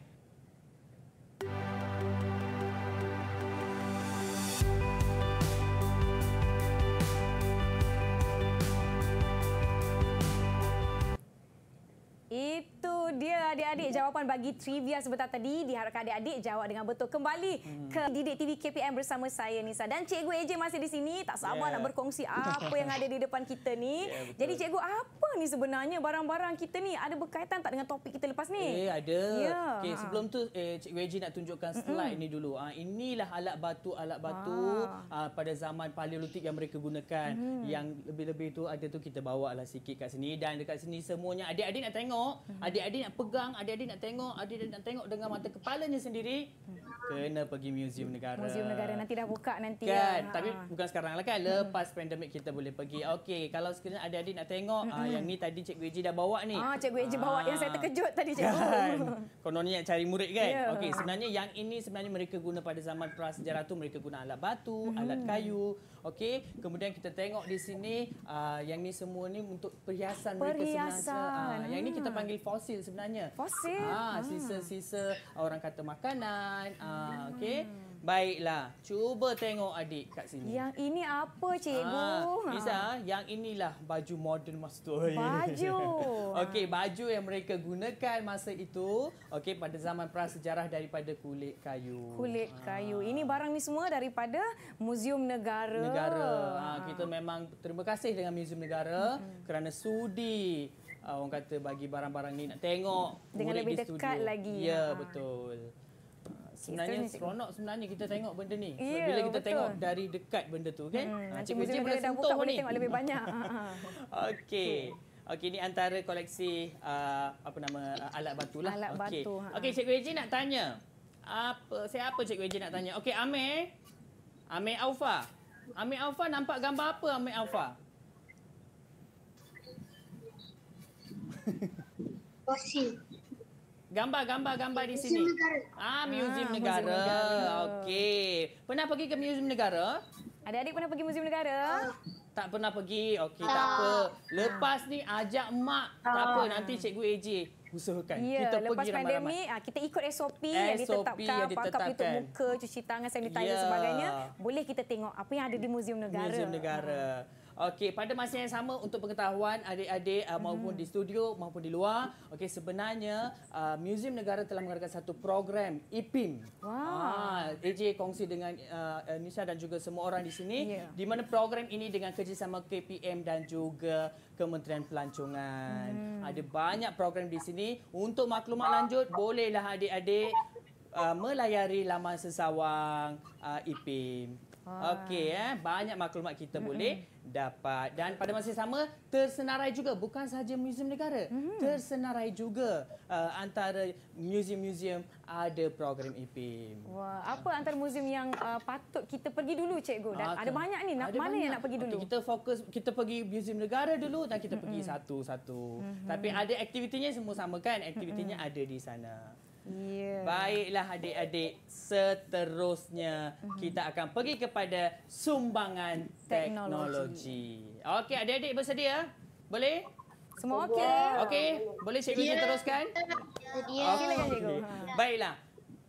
It dia adik-adik hmm. jawapan bagi trivia sebentar tadi. Diharapkan adik-adik jawab dengan betul. Kembali hmm. ke Didik TV KPM bersama saya Nisa dan Cikgu AJ masih di sini. Tak sabar yeah. nak berkongsi apa yang ada di depan kita ni. Yeah, Jadi Cikgu, apa ni sebenarnya barang-barang kita ni ada berkaitan tak dengan topik kita lepas ni? Eh, ada. Yeah. Okay, sebelum tu eh, Cikgu AJ nak tunjukkan slide mm -hmm. ni dulu. Ha, inilah alat batu-alat batu, alat batu ha. Ha, pada zaman paleolitik yang mereka gunakan. Mm -hmm. Yang lebih-lebih tu ada tu kita bawa lah sikit kat sini. Dan dekat sini semuanya adik-adik nak tengok. Mm-hmm. Adik-adik nak pegang, adik-adik nak tengok, adik-adik nak tengok dengan mata kepalanya sendiri. Kena pergi museum negara. Museum negara nanti dah buka nanti. Kan, ya. tapi ha. bukan sekarang lah kan. Hmm. Lepas hmm. pandemik kita boleh pergi. Hmm. Okey, kalau sekiranya ada adik nak tengok, ah, hmm. ah, yang ni tadi Cikgu Eji dah bawa ni. Ah, Cikgu Eji ah. bawa yang saya ah. terkejut tadi Cikgu. Kan. Kononnya cari murid kan. Yeah. Okey, sebenarnya yang ini sebenarnya mereka guna pada zaman prasejarah tu mereka guna alat batu, hmm. alat kayu. Okey, kemudian kita tengok di sini ah, yang ni semua ni untuk perhiasan, perhiasan. mereka sebenarnya. Ah, yang ni kita hmm. panggil fosil sebenarnya. Fosil. Ah, sisa-sisa ah. orang kata makanan. Ah, Ah, okay, Baiklah, cuba tengok adik kat sini. Yang ini apa, cikgu? Ah, ha, Bisa. ha. yang inilah baju moden masa itu. Baju. okey, baju yang mereka gunakan masa itu okey pada zaman prasejarah daripada kulit kayu. Kulit ha. kayu. Ini barang ni semua daripada Muzium Negara. Negara. Ha, Kita memang terima kasih dengan Muzium Negara hmm. kerana sudi uh, orang kata bagi barang-barang ni nak tengok. Dengan lebih di dekat studio. lagi. Ya, ha. betul sebenarnya ni, seronok sebenarnya kita tengok benda ni. Yeah, Bila kita betul. tengok dari dekat benda tu kan. Hmm, ha, nanti cikgu cikgu dah buka boleh ni. tengok lebih banyak. Ha, ha. Okey. Okey ni antara koleksi uh, apa nama uh, alat batu lah. Alat okay. batu. Okey okay, cikgu Eji nak tanya. Apa siapa cikgu Eji nak tanya? Okey Ame. Ame Alfa. Ame Alfa nampak gambar apa Ame Alfa? Posi. Gambar-gambar gambar di sini. Negara. Ah, ah Museum ah, Negara. Negara. Okey. Pernah pergi ke Museum Negara? Ada adik pernah pergi Museum Negara? Uh, tak pernah pergi. Okey, tak ah. apa. Lepas uh, ni ajak mak. Uh, tak apa, ah. nanti Cikgu AJ usahakan. Ya, kita lepas pergi ramai-ramai. Pandemi, kita ikut SOP, SOP yang ditetapkan. Yang ditetapkan. Pangkap tutup muka, cuci tangan, sanitizer yeah. sebagainya. Boleh kita tengok apa yang ada di Museum Negara. Museum Negara. Uh. Okey, pada masa yang sama untuk pengetahuan adik-adik uh, maupun hmm. di studio maupun di luar, okey sebenarnya uh, Museum Negara telah mengadakan satu program IPIM. Wow. Ah, AJ kongsi dengan uh, Nisha dan juga semua orang di sini yeah. di mana program ini dengan kerjasama KPM dan juga Kementerian Pelancongan. Hmm. Ada banyak program di sini. Untuk maklumat lanjut, bolehlah adik-adik uh, melayari laman sesawang uh, IPIM. Okey eh banyak maklumat kita mm-hmm. boleh dapat dan pada masa yang sama tersenarai juga bukan sahaja muzium negara mm-hmm. tersenarai juga uh, antara muzium-muzium ada program e IPIM. Wah apa antara muzium yang uh, patut kita pergi dulu cikgu dan okay. Ah, ada kan. banyak ni nak mana banyak. yang nak pergi dulu. Okay, kita fokus kita pergi muzium negara dulu dan kita mm-hmm. pergi satu-satu. Mm-hmm. Tapi ada aktivitinya semua sama kan aktivitinya mm-hmm. ada di sana. Yeah. Baiklah adik-adik, seterusnya mm-hmm. kita akan pergi kepada sumbangan teknologi. teknologi. Okey, adik-adik bersedia? Boleh? Semua okey. Okey, boleh cikgu yeah. teruskan? Yeah. Okey, okay. baiklah.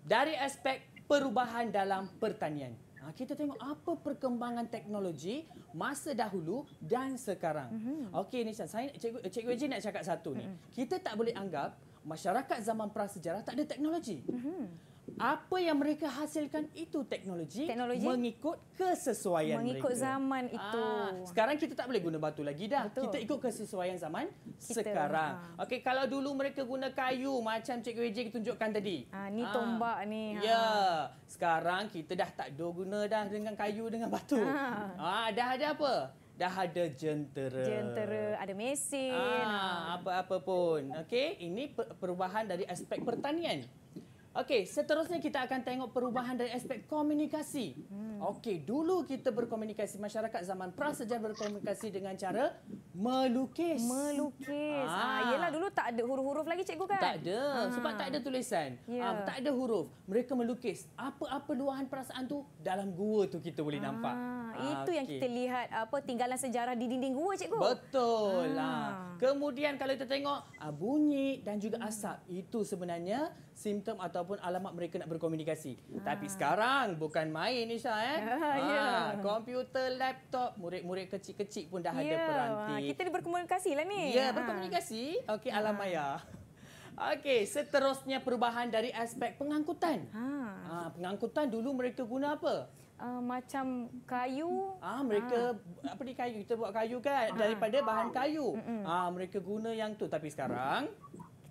Dari aspek perubahan dalam pertanian, ha, kita tengok apa perkembangan teknologi masa dahulu dan sekarang. Mm-hmm. Okey, Nisha, saya cikgu, cikgu Haji nak cakap satu ni. Mm-hmm. Kita tak boleh anggap masyarakat zaman prasejarah tak ada teknologi. Mm-hmm. Apa yang mereka hasilkan itu teknologi, teknologi? mengikut kesesuaian mengikut mereka. Mengikut zaman itu. Aa, ah, sekarang kita tak boleh guna batu lagi dah. Betul. Kita ikut kesesuaian zaman kita. sekarang. Ha. Okey, kalau dulu mereka guna kayu macam Cikgu Eji tunjukkan tadi. Ha, ah, ni tombak Aa. ni. Ha. Ya. Sekarang kita dah tak do guna dah dengan kayu dengan batu. Ha. Ah, dah ada apa? dah ada jentera. Jentera, ada mesin. Ah, apa-apa pun. Okey, ini perubahan dari aspek pertanian. Okey, seterusnya kita akan tengok perubahan dari aspek komunikasi. Hmm. Okey, dulu kita berkomunikasi masyarakat zaman prasejarah berkomunikasi dengan cara melukis. Melukis. Ah, ha, yelah dulu tak ada huruf-huruf lagi cikgu kan? Tak ada. Ha. Sebab tak ada tulisan. Ya. Ha, tak ada huruf. Mereka melukis. Apa-apa luahan perasaan tu dalam gua tu kita boleh ha. nampak. Itu okay. yang kita lihat apa tinggalan sejarah di dinding gua cikgu. Betul. Ha. Kemudian kalau kita tengok bunyi dan juga asap. Hmm. Itu sebenarnya simptom ataupun alamat mereka nak berkomunikasi. Ha. Tapi sekarang bukan main Nisha eh. Ha, ya. Ah, komputer, laptop, murid-murid kecil-kecil pun dah ya. ada peranti. Kita berkomunikasi lah ni. Ya, ha. berkomunikasi. Okey, ha. alam maya. Okey, seterusnya perubahan dari aspek pengangkutan. Ha. Ha, pengangkutan dulu mereka guna apa? Uh, macam kayu ah mereka ah. apa ni kayu kita buat kayu kan ah. daripada bahan kayu mm -mm. ah mereka guna yang tu tapi sekarang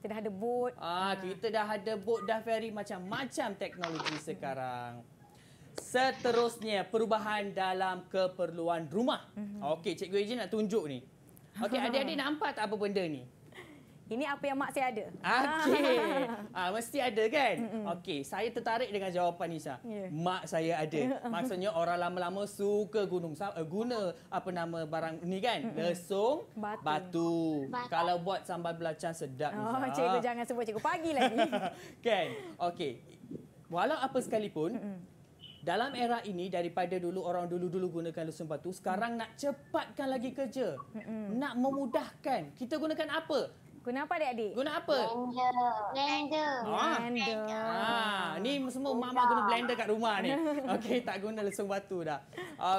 kita dah ada boat. Ah, ha. kita dah ada boat dah ferry macam-macam teknologi sekarang. Seterusnya, perubahan dalam keperluan rumah. Mhm. Okey, cikgu Ejin nak tunjuk ni. Okey, adik-adik nampak tak apa benda ni? Ini apa yang mak saya ada. Okey. Ah mesti ada kan? Okey, saya tertarik dengan jawapan Nisa. Yeah. Mak saya ada. Maksudnya orang lama-lama suka gunung eh, guna apa nama barang ni kan? Lesung batu. batu. Kalau buat sambal belacan sedap Nisa. Oh, cikgu jangan sebut cikgu pagi lagi. kan? Okey. Walau apa sekalipun dalam era ini daripada dulu orang dulu-dulu gunakan lesung batu, sekarang nak cepatkan lagi kerja. Nak memudahkan. Kita gunakan apa? Guna apa adik-adik? Guna apa? Blender. Blender. Ah, ah ni semua mama guna blender kat rumah ni. Okey, tak guna lesung batu dah.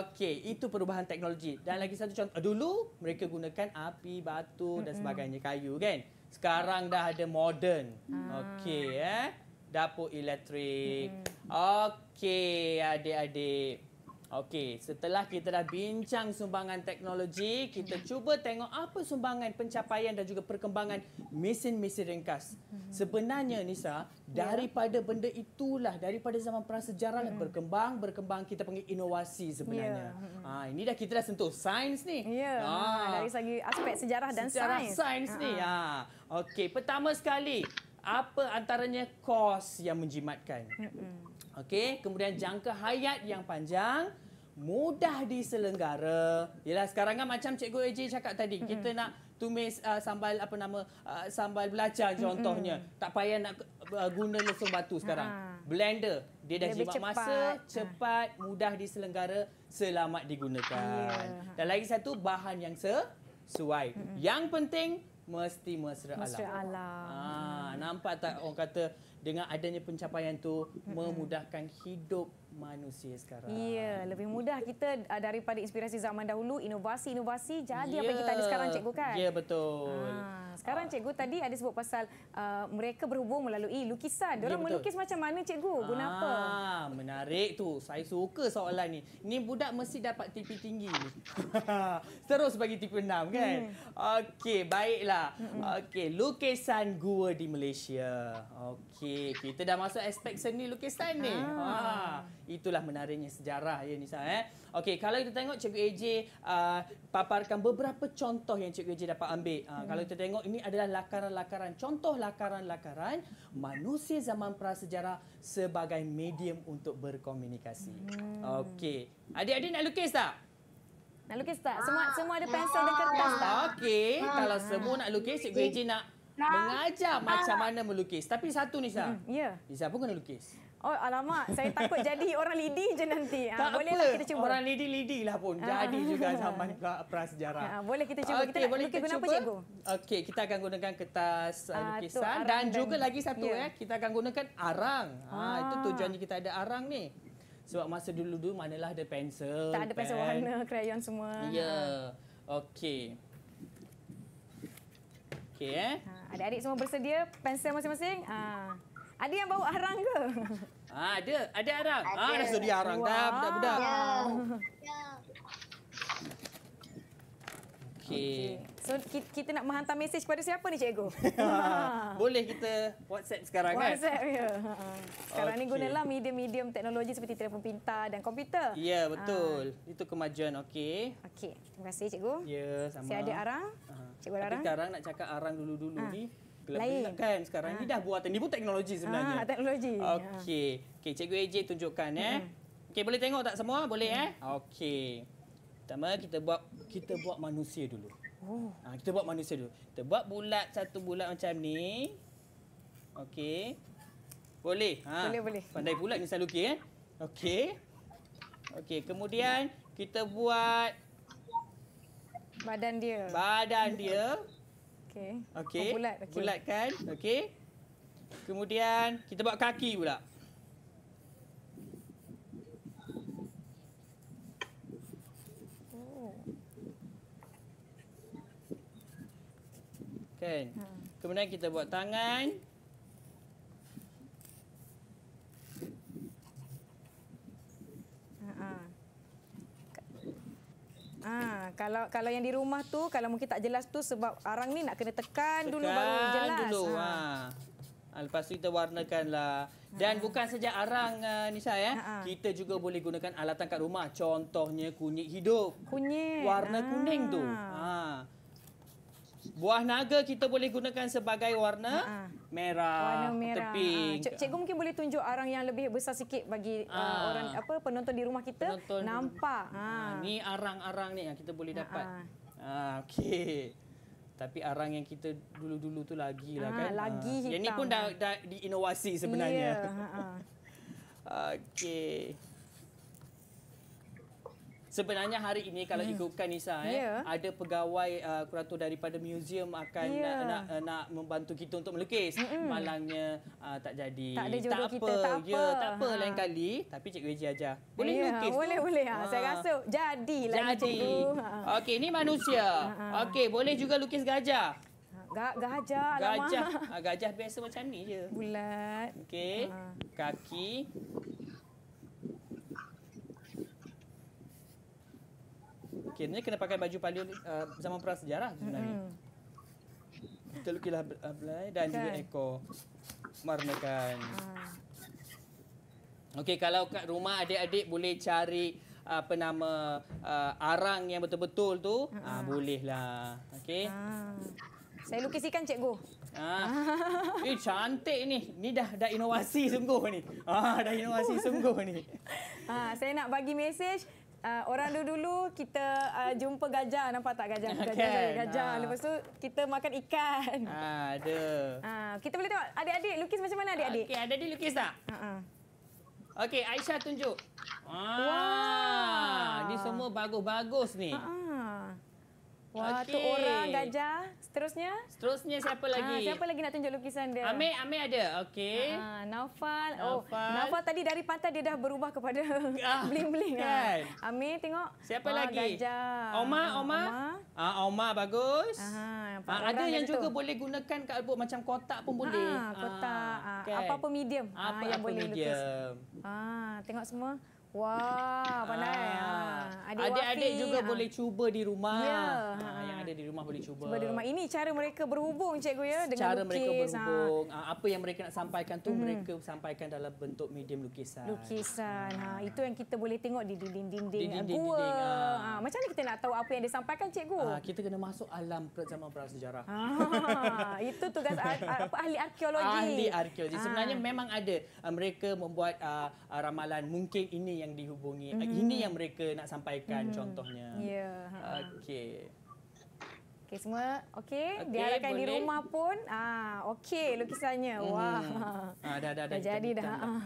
Okey, itu perubahan teknologi. Dan lagi satu contoh, dulu mereka gunakan api, batu dan sebagainya, kayu kan? Sekarang dah ada modern. Ah. Okey, eh. Dapur elektrik. Okey, adik-adik. Okey, setelah kita dah bincang sumbangan teknologi, kita cuba tengok apa sumbangan pencapaian dan juga perkembangan mesin-mesin ringkas. Mhm. Sebenarnya Nisa, ya. daripada benda itulah, daripada zaman prasejarah lah mhm. berkembang, berkembang kita panggil inovasi sebenarnya. Ya, mhm. Ah, ha, ini dah kita dah sentuh sains ni. Ya. Ah. dari segi aspek sejarah dan sejarah sains. Sains ni. Ha. ha. Okey, pertama sekali, apa antaranya kos yang menjimatkan? Okey, kemudian jangka hayat yang panjang, mm mudah diselenggara. Yalah sekarang kan macam Cikgu AJ cakap tadi, hmm kita nak tumis uh, sambal apa nama uh, sambal belacan hmm contohnya. Tak payah nak uh, guna lusuh batu sekarang. Ha. Blender, dia dah jimat masa, ha. cepat, ha. mudah diselenggara, selamat digunakan. Yeah. Dan lagi satu bahan yang sesuai. hmm Yang penting mesti mesra, mesra alam. Ha, nampak tak orang kata dengan adanya pencapaian tu hmm memudahkan hidup manusia sekarang. Ya, yeah, lebih mudah kita uh, daripada inspirasi zaman dahulu, inovasi-inovasi jadi yeah. apa yang kita ada ya, sekarang cikgu kan? Ya, yeah, betul. Ha, sekarang cikgu tadi ada sebut pasal uh, mereka berhubung melalui lukisan. Diorang yeah, ya, melukis macam mana cikgu? Guna ah, apa? Menarik tu. Saya suka soalan ni. Ni budak mesti dapat tipi tinggi. Terus bagi tipi enam kan? Hmm. Okey, baiklah. Hmm. Okey, lukisan gua di Malaysia. Okey, kita dah masuk aspek seni lukisan ni. Ah. Ha. Itulah menariknya sejarah ya Nisa eh. Okey, kalau kita tengok Cikgu AJ uh, paparkan beberapa contoh yang Cikgu AJ dapat ambil. Uh, hmm. Kalau kita tengok ini adalah lakaran-lakaran, contoh lakaran-lakaran manusia zaman prasejarah sebagai medium untuk berkomunikasi. Hmm. Okey. Adik-adik nak lukis tak? Nak lukis tak? Ah. Semua semua ada pensel dan kertas ah, tak? Okey, ah. kalau semua nak lukis Cikgu AJ nak mengajar macam mana melukis. Tapi satu Nisa. Hmm. Ya. Yeah. Nisa pun kena lukis. Oh, alamak, saya takut jadi orang lidi je nanti. Ah, tak ha, bolehlah apa. Lah kita cuba. Orang lidi lidi lah pun. Ah. Jadi juga zaman prasejarah. Ha, boleh kita cuba. Okay, kita boleh kita guna cuba. apa, cikgu? Okey, kita akan gunakan kertas ha, lukisan. Arang dan, juga lagi satu, ya. Eh, kita akan gunakan arang. Ha, ha. Itu tujuannya kita ada arang ni. Sebab masa dulu-dulu manalah ada pensel. Tak ada pensel warna, krayon semua. Ya. Yeah. Okey. Okey, eh. Ha, adik-adik semua bersedia? Pensel masing-masing? Ha. Ada yang bawa arang ke? Ha, ada, ada arang. Ada. Ha, dah sedia arang wow. dah, budak-budak. Ya. Okay. So kita nak menghantar mesej kepada siapa ni cikgu? Boleh kita WhatsApp sekarang kan? WhatsApp ya. Ha, ha. Sekarang okay. ni gunalah medium-medium teknologi seperti telefon pintar dan komputer. Ya, yeah, betul. Ha. Itu kemajuan. Okey. Okey. Terima kasih cikgu. Ya, yeah, sama. Saya ada arang. Cikgu ada arang. Tapi arang nak cakap arang dulu-dulu ha. ni. Lain. kan sekarang ha. ni ah. dah buat ni pun teknologi sebenarnya. Ha, teknologi. Okey. Okey, cikgu AJ tunjukkan eh. Hmm. Okey, boleh tengok tak semua? Boleh hmm. eh? Okey. Pertama kita buat kita buat manusia dulu. Oh. Ha, kita buat manusia dulu. Kita buat bulat satu bulat macam ni. Okey. Boleh. Ha. Boleh, boleh. Pandai bulat ni selalu okey eh. Okey. Okey, kemudian kita buat badan dia. Badan dia. Okey. Okey. Oh, bulat. Okay. Bulat kan? Okey. Kemudian kita buat kaki pula. Okay. Oh. Hmm. Kemudian kita buat tangan. Ah, kalau kalau yang di rumah tu kalau mungkin tak jelas tu sebab arang ni nak kena tekan, tekan dulu baru jelas. Dulu. Ha. ha. Lepas tu kita warnakanlah. Dan bukan saja arang uh, ni saya, eh. ha. kita juga boleh gunakan alatan kat rumah. Contohnya kunyit hidup. Kunyit. Warna ha. kuning tu. Ha buah naga kita boleh gunakan sebagai warna ha. merah. Warna merah. Ha. Cik, cikgu mungkin boleh tunjuk arang yang lebih besar sikit bagi uh, ha. uh, orang apa penonton di rumah kita penonton nampak. Ha. Ha. Ni arang-arang ni yang kita boleh ha, dapat. Ha. Ha. Okey. Tapi arang yang kita dulu-dulu tu lagi lah ha. kan. Lagi ha. Yang ni pun dah, dah diinovasi sebenarnya. Ya. Ha. ha. Okey. Sebenarnya hari ini kalau yeah. Hmm. ikutkan Nisa eh, ya. ada pegawai uh, kurator daripada museum akan yeah. Uh, ya. nak, nak uh, nak membantu kita untuk melukis. Mm-hmm. Malangnya uh, tak jadi. Tak, ada jodoh tak kita, apa, tak ya, apa. Ya, tak apa ha. lain kali, tapi Cikgu Eji aja. Boleh yeah. lukis. Boleh tu? boleh. Ha. Ha. Saya ah. rasa jadilah jadi. Jadi. Ha. Okey, ni manusia. Ha, ha. Okey, boleh juga lukis gajah. Ha, gajah, lah, gajah, ha, gajah biasa macam ni je. Bulat. Okey. Ha. Kaki. mungkin. Dia kena pakai baju paleo uh, zaman prasejarah sebenarnya. Hmm. Terlukilah belai dan kan. juga ekor warnakan. Hmm. Ah. Okey, kalau kat rumah adik-adik boleh cari uh, apa nama uh, arang yang betul-betul tu hmm. uh, ah, bolehlah. Okey. Hmm. Saya ikan cikgu. Ah. Eh cantik ni. Ni dah dah inovasi sungguh ni. Ah dah inovasi sungguh ni. Ah saya nak bagi message uh, orang dulu-dulu kita uh, jumpa gajah nampak tak gajah gajah kan? gajah, gajah. Ha. lepas tu kita makan ikan ha ada ha kita boleh tengok adik-adik lukis macam mana adik-adik okey ada adik lukis tak ha okey aisyah tunjuk wah wow. ni semua bagus-bagus ni ha -ha. Wah, okay. tu orang gajah. Seterusnya? Seterusnya siapa ah, lagi? Ha, siapa lagi nak tunjuk lukisan dia? Amir, Amir ada. Okey. Ha, ah, Naufal. Naufal. Oh, Naufal tadi dari pantai dia dah berubah kepada ah, bling-bling. Ah, kan? Ha. Amir tengok. Siapa ha, lagi? Gajah. Oma, Oma. Oma. Ha, Oma bagus. Ha, ha, ada yang juga tu. boleh gunakan kat albuk macam kotak pun boleh. Ha, kotak. Ha, okay. Apa-apa medium apa -apa ha, medium. Ha, tengok semua. Wah, ah. pandai. Ah, Adik-adik Wafi. juga ha. boleh cuba di rumah. Ya. Ha. Yang ada di rumah boleh cuba. Cuba di rumah. Ini cara mereka berhubung, cikgu. ya dengan Cara lukis. mereka berhubung. Ha. Apa yang mereka nak sampaikan tu hmm. mereka sampaikan dalam bentuk medium lukisan. Lukisan. Ha. Itu yang kita boleh tengok di dinding-dinding. Di dinding, dinding, ha. Macam mana kita nak tahu apa yang dia sampaikan, cikgu? Ha. Kita kena masuk alam zaman prasejarah. Ha. Itu tugas ar- apa, ahli arkeologi. Ahli arkeologi. Ha. Sebenarnya memang ada. Mereka membuat uh, ramalan mungkin ini yang dihubungi ah, mm-hmm. ini yang mereka nak sampaikan mm-hmm. contohnya yeah. Ha. okey Okey, semua okey. Okay, Diharapkan boleh. di rumah pun. Ah, okey lukisannya. Hmm. Wah. Ah, dah, dah, dah. jadi dah. dah.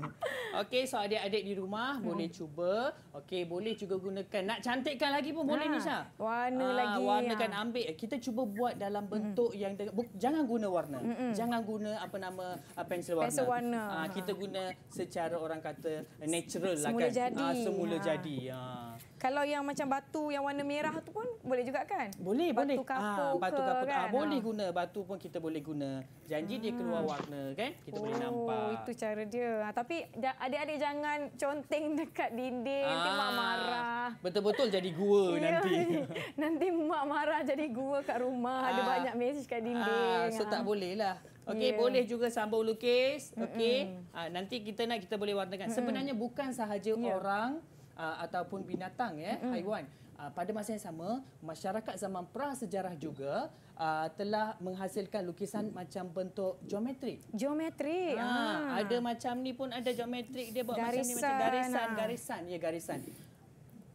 okey, so adik-adik di rumah hmm. boleh cuba. Okey, boleh juga gunakan. Nak cantikkan lagi pun boleh, ha. Nisha. Warna ah, lagi. Warnakan, ha. ambil. Kita cuba buat dalam hmm. bentuk hmm. yang... Bu jangan guna warna. Hmm. Jangan guna apa nama uh, pensel warna. Pensel warna. Ha. Ha. Kita guna secara orang kata natural lah semula lah kan. Jadi. Ha, semula ha. jadi. Semula ha. jadi. Kalau yang macam batu yang warna merah tu pun boleh juga kan? Boleh, batu boleh. Kapur ha, batu kapur ke ah, kan? Ha, boleh ha. guna. Batu pun kita boleh guna. Janji hmm. dia keluar hmm. warna kan? Kita oh, boleh nampak. Itu cara dia. Ha, tapi adik-adik jangan conteng dekat dinding. Ha, nanti mak marah. Betul-betul jadi gua ya. nanti. nanti mak marah jadi gua kat rumah. Ha, ada banyak mesej kat dinding. Ha, so ha. tak boleh lah. Okey yeah. boleh juga sambung lukis okey mm -mm. nanti kita nak kita boleh warnakan mm -mm. sebenarnya bukan sahaja yeah. orang uh, ataupun binatang ya, mm haiwan. Uh, pada masa yang sama, masyarakat zaman prasejarah juga uh, telah menghasilkan lukisan mm. macam bentuk geometrik. Geometri. Ha, ha. ada macam ni pun ada geometrik dia buat garisan. macam ni macam garisan-garisan, ah. ya garisan.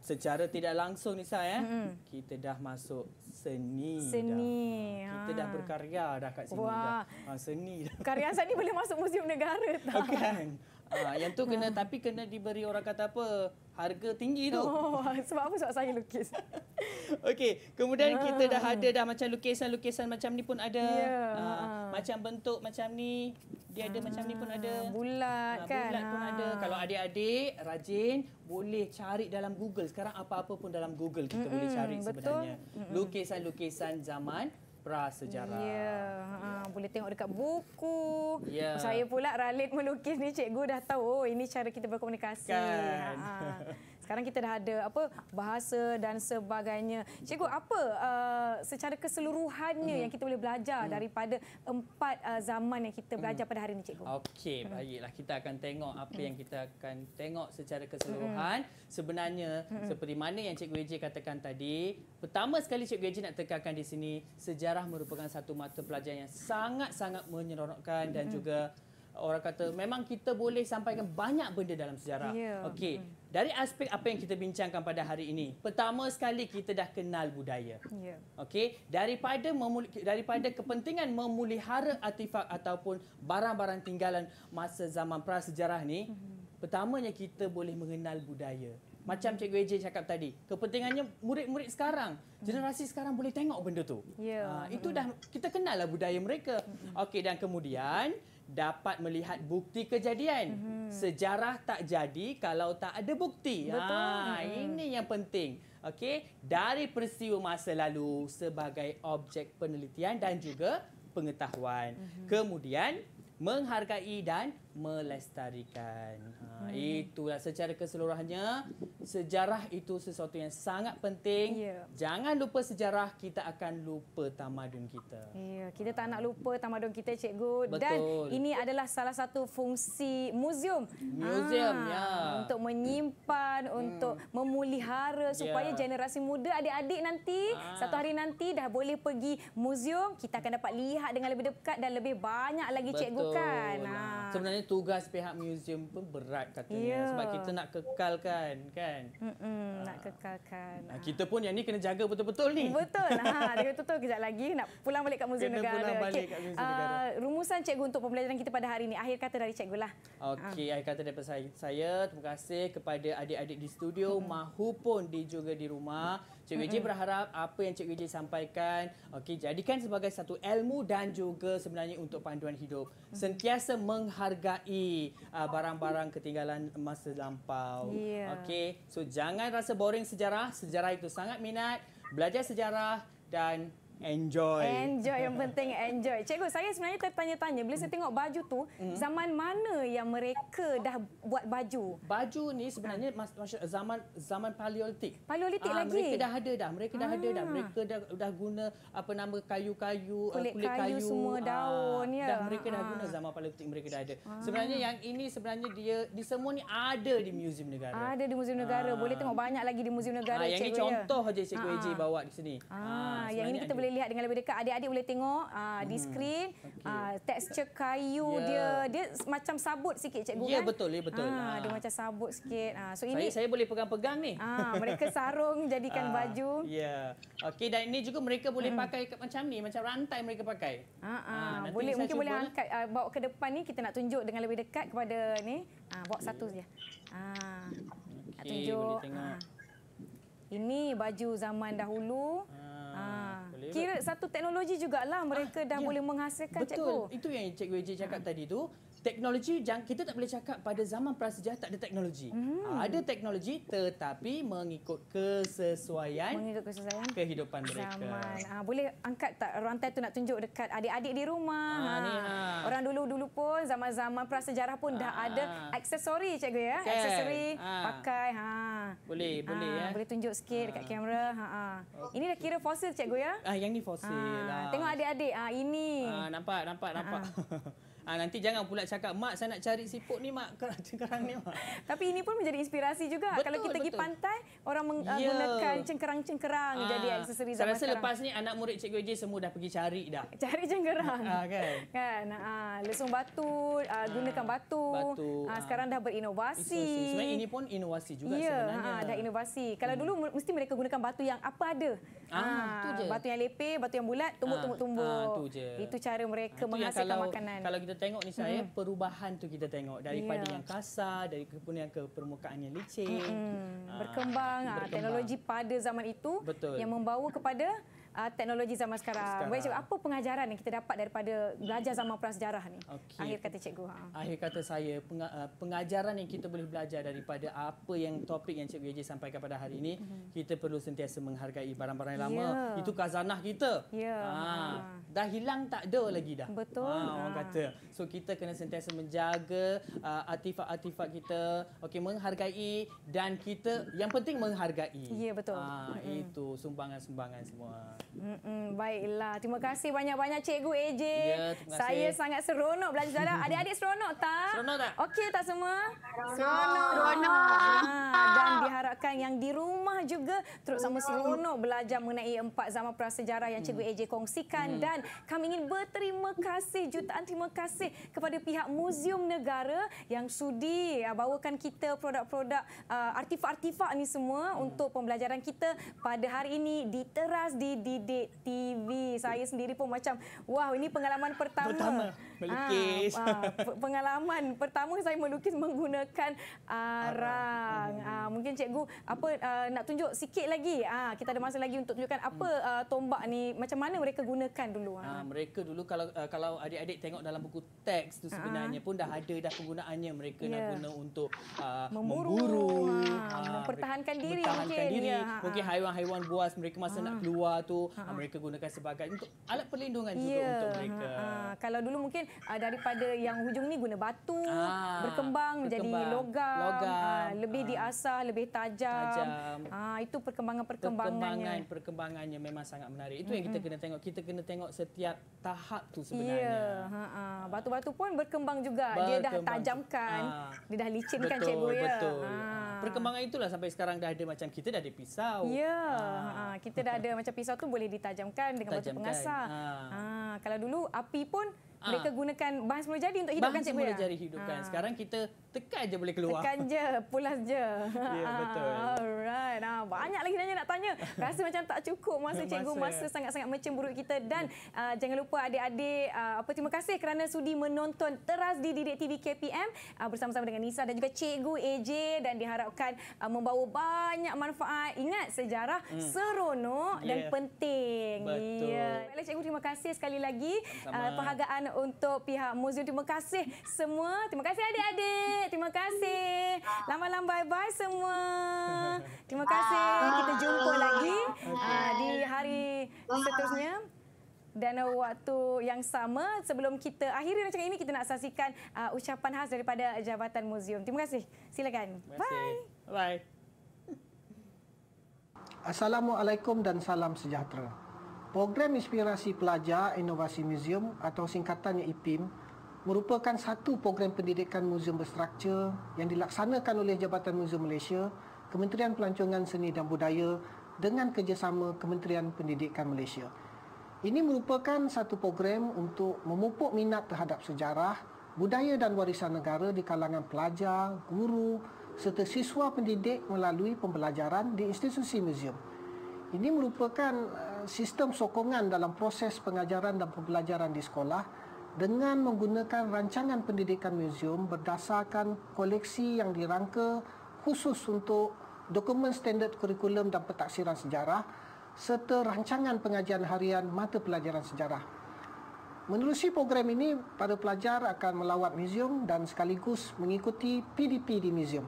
Secara tidak langsung ni saya, mm. kita dah masuk seni. Seni. Dah. Kita dah berkarya dah kat seni Wah. dah. Ha, seni. Karya seni boleh masuk museum negara tak? Okay. Ah, yang tu kena tapi kena diberi orang kata apa? Harga tinggi tu. Oh, sebab apa? Sebab saya lukis. Okey, kemudian ah. kita dah ada dah macam lukisan-lukisan macam ni pun ada. Yeah. Ah, ah. Macam bentuk macam ni, dia ada ah. macam ni pun ada. Ah, bulat ah, kan. Bulat pun ah. ada. Kalau adik-adik rajin boleh cari dalam Google. Sekarang apa-apa pun dalam Google kita mm -mm, boleh cari sebenarnya. Lukisan-lukisan zaman prasejarah. Ya, yeah. yeah. ha, boleh tengok dekat buku. Yeah. Saya pula ralit melukis ni cikgu dah tahu oh, ini cara kita berkomunikasi. Kan. Ha. ha. Sekarang kita dah ada apa bahasa dan sebagainya. Cikgu, apa uh, secara keseluruhannya hmm. yang kita boleh belajar hmm. daripada empat uh, zaman yang kita belajar hmm. pada hari ini, Cikgu? Okey, mhm. baiklah. Kita akan tengok apa mhm. yang kita akan tengok secara keseluruhan. Hmm. Sebenarnya, hmm. seperti mana yang Cikgu Eji katakan tadi, pertama sekali Cikgu Eji nak tekankan di sini, sejarah merupakan satu mata pelajaran yang sangat-sangat menyeronokkan dan hmm. juga orang kata memang kita boleh sampaikan banyak benda dalam sejarah. Yeah. Okey, dari aspek apa yang kita bincangkan pada hari ini, pertama sekali kita dah kenal budaya. Ya. Okey, daripada memuli, daripada kepentingan memulihara artifak ataupun barang-barang tinggalan masa zaman prasejarah ni, mm-hmm. pertamanya kita boleh mengenal budaya. Macam Cikgu Eje cakap tadi, kepentingannya murid-murid sekarang, mhm. generasi sekarang boleh tengok benda tu. Ya. Ha, itu mhm. dah kita kenallah budaya mereka. Mhm. Okey, dan kemudian dapat melihat bukti kejadian. Mm-hmm. Sejarah tak jadi kalau tak ada bukti. Betul. Ha, mm. Ini yang penting. Okey, dari peristiwa masa lalu sebagai objek penelitian dan juga pengetahuan. Mm-hmm. Kemudian menghargai dan melestarikan. Ha, hmm. itulah secara keseluruhannya sejarah itu sesuatu yang sangat penting. Ya. Jangan lupa sejarah kita akan lupa tamadun kita. Ya, kita tak nak lupa tamadun kita cikgu Betul. dan ini adalah salah satu fungsi museum. Museum ha, ah, ya. Untuk menyimpan hmm. untuk memulihara ya. supaya ya. generasi muda adik-adik nanti ha. satu hari nanti dah boleh pergi museum kita akan dapat lihat dengan lebih dekat dan lebih banyak lagi Betul. cikgu kan. Ha sebenarnya tugas pihak museum pun berat katanya yeah. sebab kita nak kekalkan kan Mm-mm, ah. nak kekalkan nah, kita pun yang ni kena jaga betul-betul ni betul ha betul-betul kejap lagi nak pulang balik kat museum negara pulang balik okay. uh, ah, rumusan cikgu untuk pembelajaran kita pada hari ini akhir kata dari cikgu lah okey uh. akhir kata daripada saya saya terima kasih kepada adik-adik di studio mahupun di juga di rumah Cik Wijay berharap apa yang Cik Wijay sampaikan okey jadikan sebagai satu ilmu dan juga sebenarnya untuk panduan hidup. Mm. Sentiasa menghargai uh, barang-barang ketinggalan masa lampau. Yeah. Okey, so jangan rasa boring sejarah. Sejarah itu sangat minat. Belajar sejarah dan Enjoy. Enjoy yang penting enjoy. Cikgu, saya sebenarnya tertanya-tanya bila saya tengok baju tu, mm-hmm. zaman mana yang mereka dah buat baju? Baju ni sebenarnya zaman zaman paleolitik. Paleolitik ah, lagi. Mereka dah ada dah. Mereka dah Aa. ada dah. Ah. Mereka dah dah guna apa nama kayu-kayu, eh, kulit, kulit kayu, kayu semua Aa. Ah, daun ya. Dah mereka dah Aa. guna zaman paleolitik mereka dah ada. Aa. Sebenarnya yang ini sebenarnya dia di semua ni ada di muzium negara. Ada di muzium negara. Aa. Boleh tengok banyak lagi di muzium negara. Aa, yang ini ya. contoh aja cikgu Eji bawa di sini. Ah, yang ini kita boleh boleh lihat dengan lebih dekat. Adik-adik boleh tengok uh, di hmm, skrin okay. uh, ah, tekstur kayu yeah. dia. Dia macam sabut sikit cikgu yeah, kan? Ya betul, ya betul. Uh, Dia macam sabut sikit. Uh, so saya, ini saya boleh pegang-pegang ni. Uh, mereka sarung jadikan uh, baju. Ya. Yeah. Okey dan ini juga mereka boleh hmm. pakai macam ni, macam rantai mereka pakai. Ha uh, uh, uh, boleh mungkin boleh lah. angkat uh, bawa ke depan ni kita nak tunjuk dengan lebih dekat kepada ni. Ah uh, bawa okay. satu saja. Ah. Uh, okay, nak tunjuk. Boleh tengok. Uh, ini baju zaman dahulu. Uh kira satu teknologi jugalah mereka ah, dah ya. boleh menghasilkan Betul. cikgu. Betul. Itu yang cikgu Eji cakap ah. tadi tu, Teknologi yang kita tak boleh cakap pada zaman prasejarah tak ada teknologi. Hmm. Ada teknologi tetapi mengikut kesesuaian, mengikut kesesuaian. kehidupan mereka. Zaman. Ha, boleh angkat tak rantai tu nak tunjuk dekat adik-adik di rumah. Ha, ha. Ni, ha. Orang dulu-dulu pun zaman-zaman prasejarah pun ha. dah ada aksesori cikgu ya. Okay. Aksesori ha. pakai. Ha. Boleh, ha. boleh. Ha. Ya. Boleh tunjuk sikit ha. dekat kamera. Ha. Ha. Okay. Ini dah kira fosil cikgu ya. Ha, yang ni fosil. Ha. Ha. Tengok adik-adik ha. ini. Ha. Nampak, nampak, nampak. Ha. Ha, nanti jangan pula cakap, Mak saya nak cari siput ni, Mak cengkerang ni. Mak. Tapi ini pun menjadi inspirasi juga. Betul, Kalau kita betul. pergi pantai, orang menggunakan ah, ya. yeah. cengkerang-cengkerang ha, jadi aksesori zaman sekarang. lepas ni anak murid Cikgu Eji semua dah pergi cari dah. Cari cengkerang. Ha, kan? kan? Ha, lesung batu, ha, gunakan batu. batu ha, ha. Sekarang dah berinovasi. Sebenarnya ini pun inovasi juga yeah, sebenarnya. Ha, dah inovasi. Kalau hmm. dulu mesti mereka gunakan batu yang apa ada. Ha, ha, batu yang lepe, batu yang bulat, tumbuk-tumbuk-tumbuk. Ha, ha, itu, itu cara mereka ha, itu menghasilkan kalau, makanan. Kalau kita tengok ni saya mm-hmm. perubahan tu kita tengok daripada yeah. yang kasar dari kemudian ke permukaan yang licin mm-hmm. berkembang, ah, berkembang teknologi pada zaman itu Betul. yang membawa kepada uh, teknologi zaman sekarang. sekarang. Apa pengajaran yang kita dapat daripada belajar zaman prasejarah ni? Okay. Akhir kata cikgu. Ha. Akhir kata saya, ah, pengajaran yang kita boleh belajar daripada apa yang topik yang cikgu Eji sampaikan pada hari ini, mm-hmm. kita perlu sentiasa menghargai barang-barang yang lama. Yeah. Itu kazanah kita. Yeah. Ya. Ha. Ha. Dah hilang tak ada lagi dah. Betul. Ha, orang ha. kata. So kita kena sentiasa menjaga uh, artifak-artifak kita. Okay, menghargai dan kita yang penting menghargai. Ya, yeah, betul. Ha, mm-hmm. itu sumbangan-sumbangan semua. Mm -mm, baiklah. Terima kasih banyak-banyak Cikgu AJ. Ya, Saya sangat seronok belajar sejarah. Adik-adik seronok tak? Seronok tak? Okey tak semua? Seronok. seronok. Ha, dan diharapkan yang di rumah juga terus sama seronok belajar mengenai empat zaman prasejarah yang Cikgu hmm. AJ kongsikan. Hmm. Dan kami ingin berterima kasih, jutaan terima kasih kepada pihak Muzium Negara yang sudi ah, bawakan kita produk-produk ah, artifak-artifak -produk, ni semua hmm. untuk pembelajaran kita pada hari ini di teras, di, di edit TV. Saya sendiri pun macam, wow, ini pengalaman pertama. Pertama, melukis. Ha, ha, pengalaman pertama saya melukis menggunakan arang. Ha, mungkin cikgu apa nak tunjuk sikit lagi. Ah kita ada masa lagi untuk tunjukkan apa hmm. tombak ni. Macam mana mereka gunakan dulu? Ha? mereka dulu kalau kalau adik-adik tengok dalam buku teks tu sebenarnya ha. pun dah ada dah penggunaannya. Mereka yeah. nak ya. guna untuk uh, memburu. memburu. Ya, ha, mempertahankan diri mungkin. Mungkin ha. haiwan-haiwan buas mereka masa ha. nak keluar tu. Uh, ha. mereka gunakan sebagai untuk alat perlindungan juga ya. untuk mereka. Ha. Ha. Kalau dulu mungkin uh, daripada yang hujung ni guna batu, ha. berkembang, berkembang menjadi logam, logam. Ha. lebih ha. diasah, lebih tajam. tajam. Ha. Itu perkembangan-perkembangannya. Perkembangan-perkembangannya memang sangat menarik. Itu yang kita kena tengok. Kita kena tengok setiap tahap tu sebenarnya. Ya. Ha. Ha. Batu-batu pun berkembang juga. Berkembang. Dia dah tajamkan, ha. dia dah licinkan betul, Ya. Betul. Ha. Perkembangan itulah sampai sekarang dah ada macam kita dah ada pisau. Ya, ha. Ha. kita dah ada macam pisau tu boleh boleh ditajamkan dengan tajamkan. batu pengasar. Ha. Ha. Kalau dulu api pun Ah. mereka gunakan bahan semula jadi untuk hidupkan cik Bahan semula ya? jadi hidupkan. Ha. Sekarang kita tekan je boleh keluar. Tekan je, pulas je. ya, betul. Alright. Ha, banyak lagi nanya nak tanya. Rasa macam tak cukup masa cikgu. Masa sangat-sangat macam buruk kita. Dan uh, jangan lupa adik-adik, uh, apa, terima kasih kerana sudi menonton Teras di Didik TV KPM uh, bersama-sama dengan Nisa dan juga cikgu AJ dan diharapkan uh, membawa banyak manfaat. Ingat sejarah hmm. seronok yeah. dan ya. penting. Betul. Ya. Baiklah cikgu, terima kasih sekali lagi. Uh, perhagaan untuk pihak muzium. Terima kasih semua. Terima kasih adik-adik. Terima kasih. Lama-lama bye-bye semua. Terima kasih. Kita jumpa lagi ah, di hari seterusnya. Dan waktu yang sama sebelum kita akhiri rancangan ini, kita nak saksikan ah, ucapan khas daripada Jabatan Muzium. Terima kasih. Silakan. Bye. Bye. Assalamualaikum dan salam sejahtera. Program Inspirasi Pelajar Inovasi Museum atau singkatannya IPIM merupakan satu program pendidikan muzium berstruktur yang dilaksanakan oleh Jabatan Muzium Malaysia, Kementerian Pelancongan Seni dan Budaya dengan kerjasama Kementerian Pendidikan Malaysia. Ini merupakan satu program untuk memupuk minat terhadap sejarah, budaya dan warisan negara di kalangan pelajar, guru serta siswa pendidik melalui pembelajaran di institusi muzium. Ini merupakan sistem sokongan dalam proses pengajaran dan pembelajaran di sekolah dengan menggunakan rancangan pendidikan museum berdasarkan koleksi yang dirangka khusus untuk dokumen standard kurikulum dan pentaksiran sejarah serta rancangan pengajian harian mata pelajaran sejarah. Menerusi program ini, para pelajar akan melawat museum dan sekaligus mengikuti PDP di museum.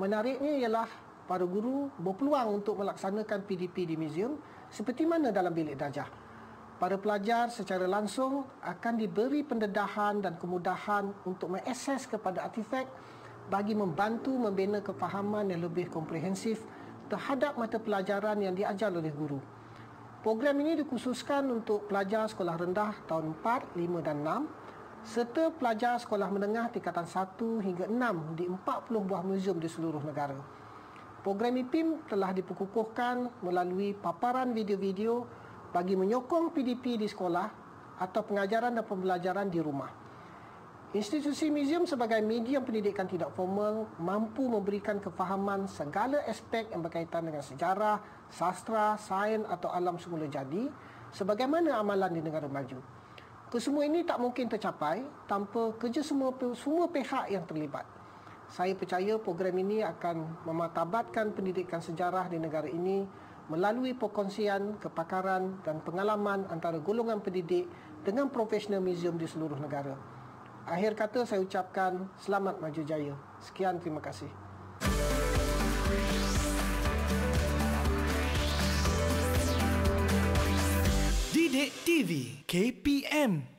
Menariknya ialah para guru berpeluang untuk melaksanakan PDP di museum seperti mana dalam bilik darjah. Para pelajar secara langsung akan diberi pendedahan dan kemudahan untuk mengakses kepada artifak bagi membantu membina kefahaman yang lebih komprehensif terhadap mata pelajaran yang diajar oleh guru. Program ini dikhususkan untuk pelajar sekolah rendah tahun 4, 5 dan 6 serta pelajar sekolah menengah tingkatan 1 hingga 6 di 40 buah muzium di seluruh negara program IPIM telah dipukuhkan melalui paparan video-video bagi menyokong PDP di sekolah atau pengajaran dan pembelajaran di rumah. Institusi museum sebagai medium pendidikan tidak formal mampu memberikan kefahaman segala aspek yang berkaitan dengan sejarah, sastra, sains atau alam semula jadi sebagaimana amalan di negara maju. Kesemua ini tak mungkin tercapai tanpa kerja semua semua pihak yang terlibat saya percaya program ini akan mematabatkan pendidikan sejarah di negara ini melalui perkongsian kepakaran dan pengalaman antara golongan pendidik dengan profesional museum di seluruh negara. Akhir kata saya ucapkan selamat maju jaya. Sekian terima kasih. Didik TV KPM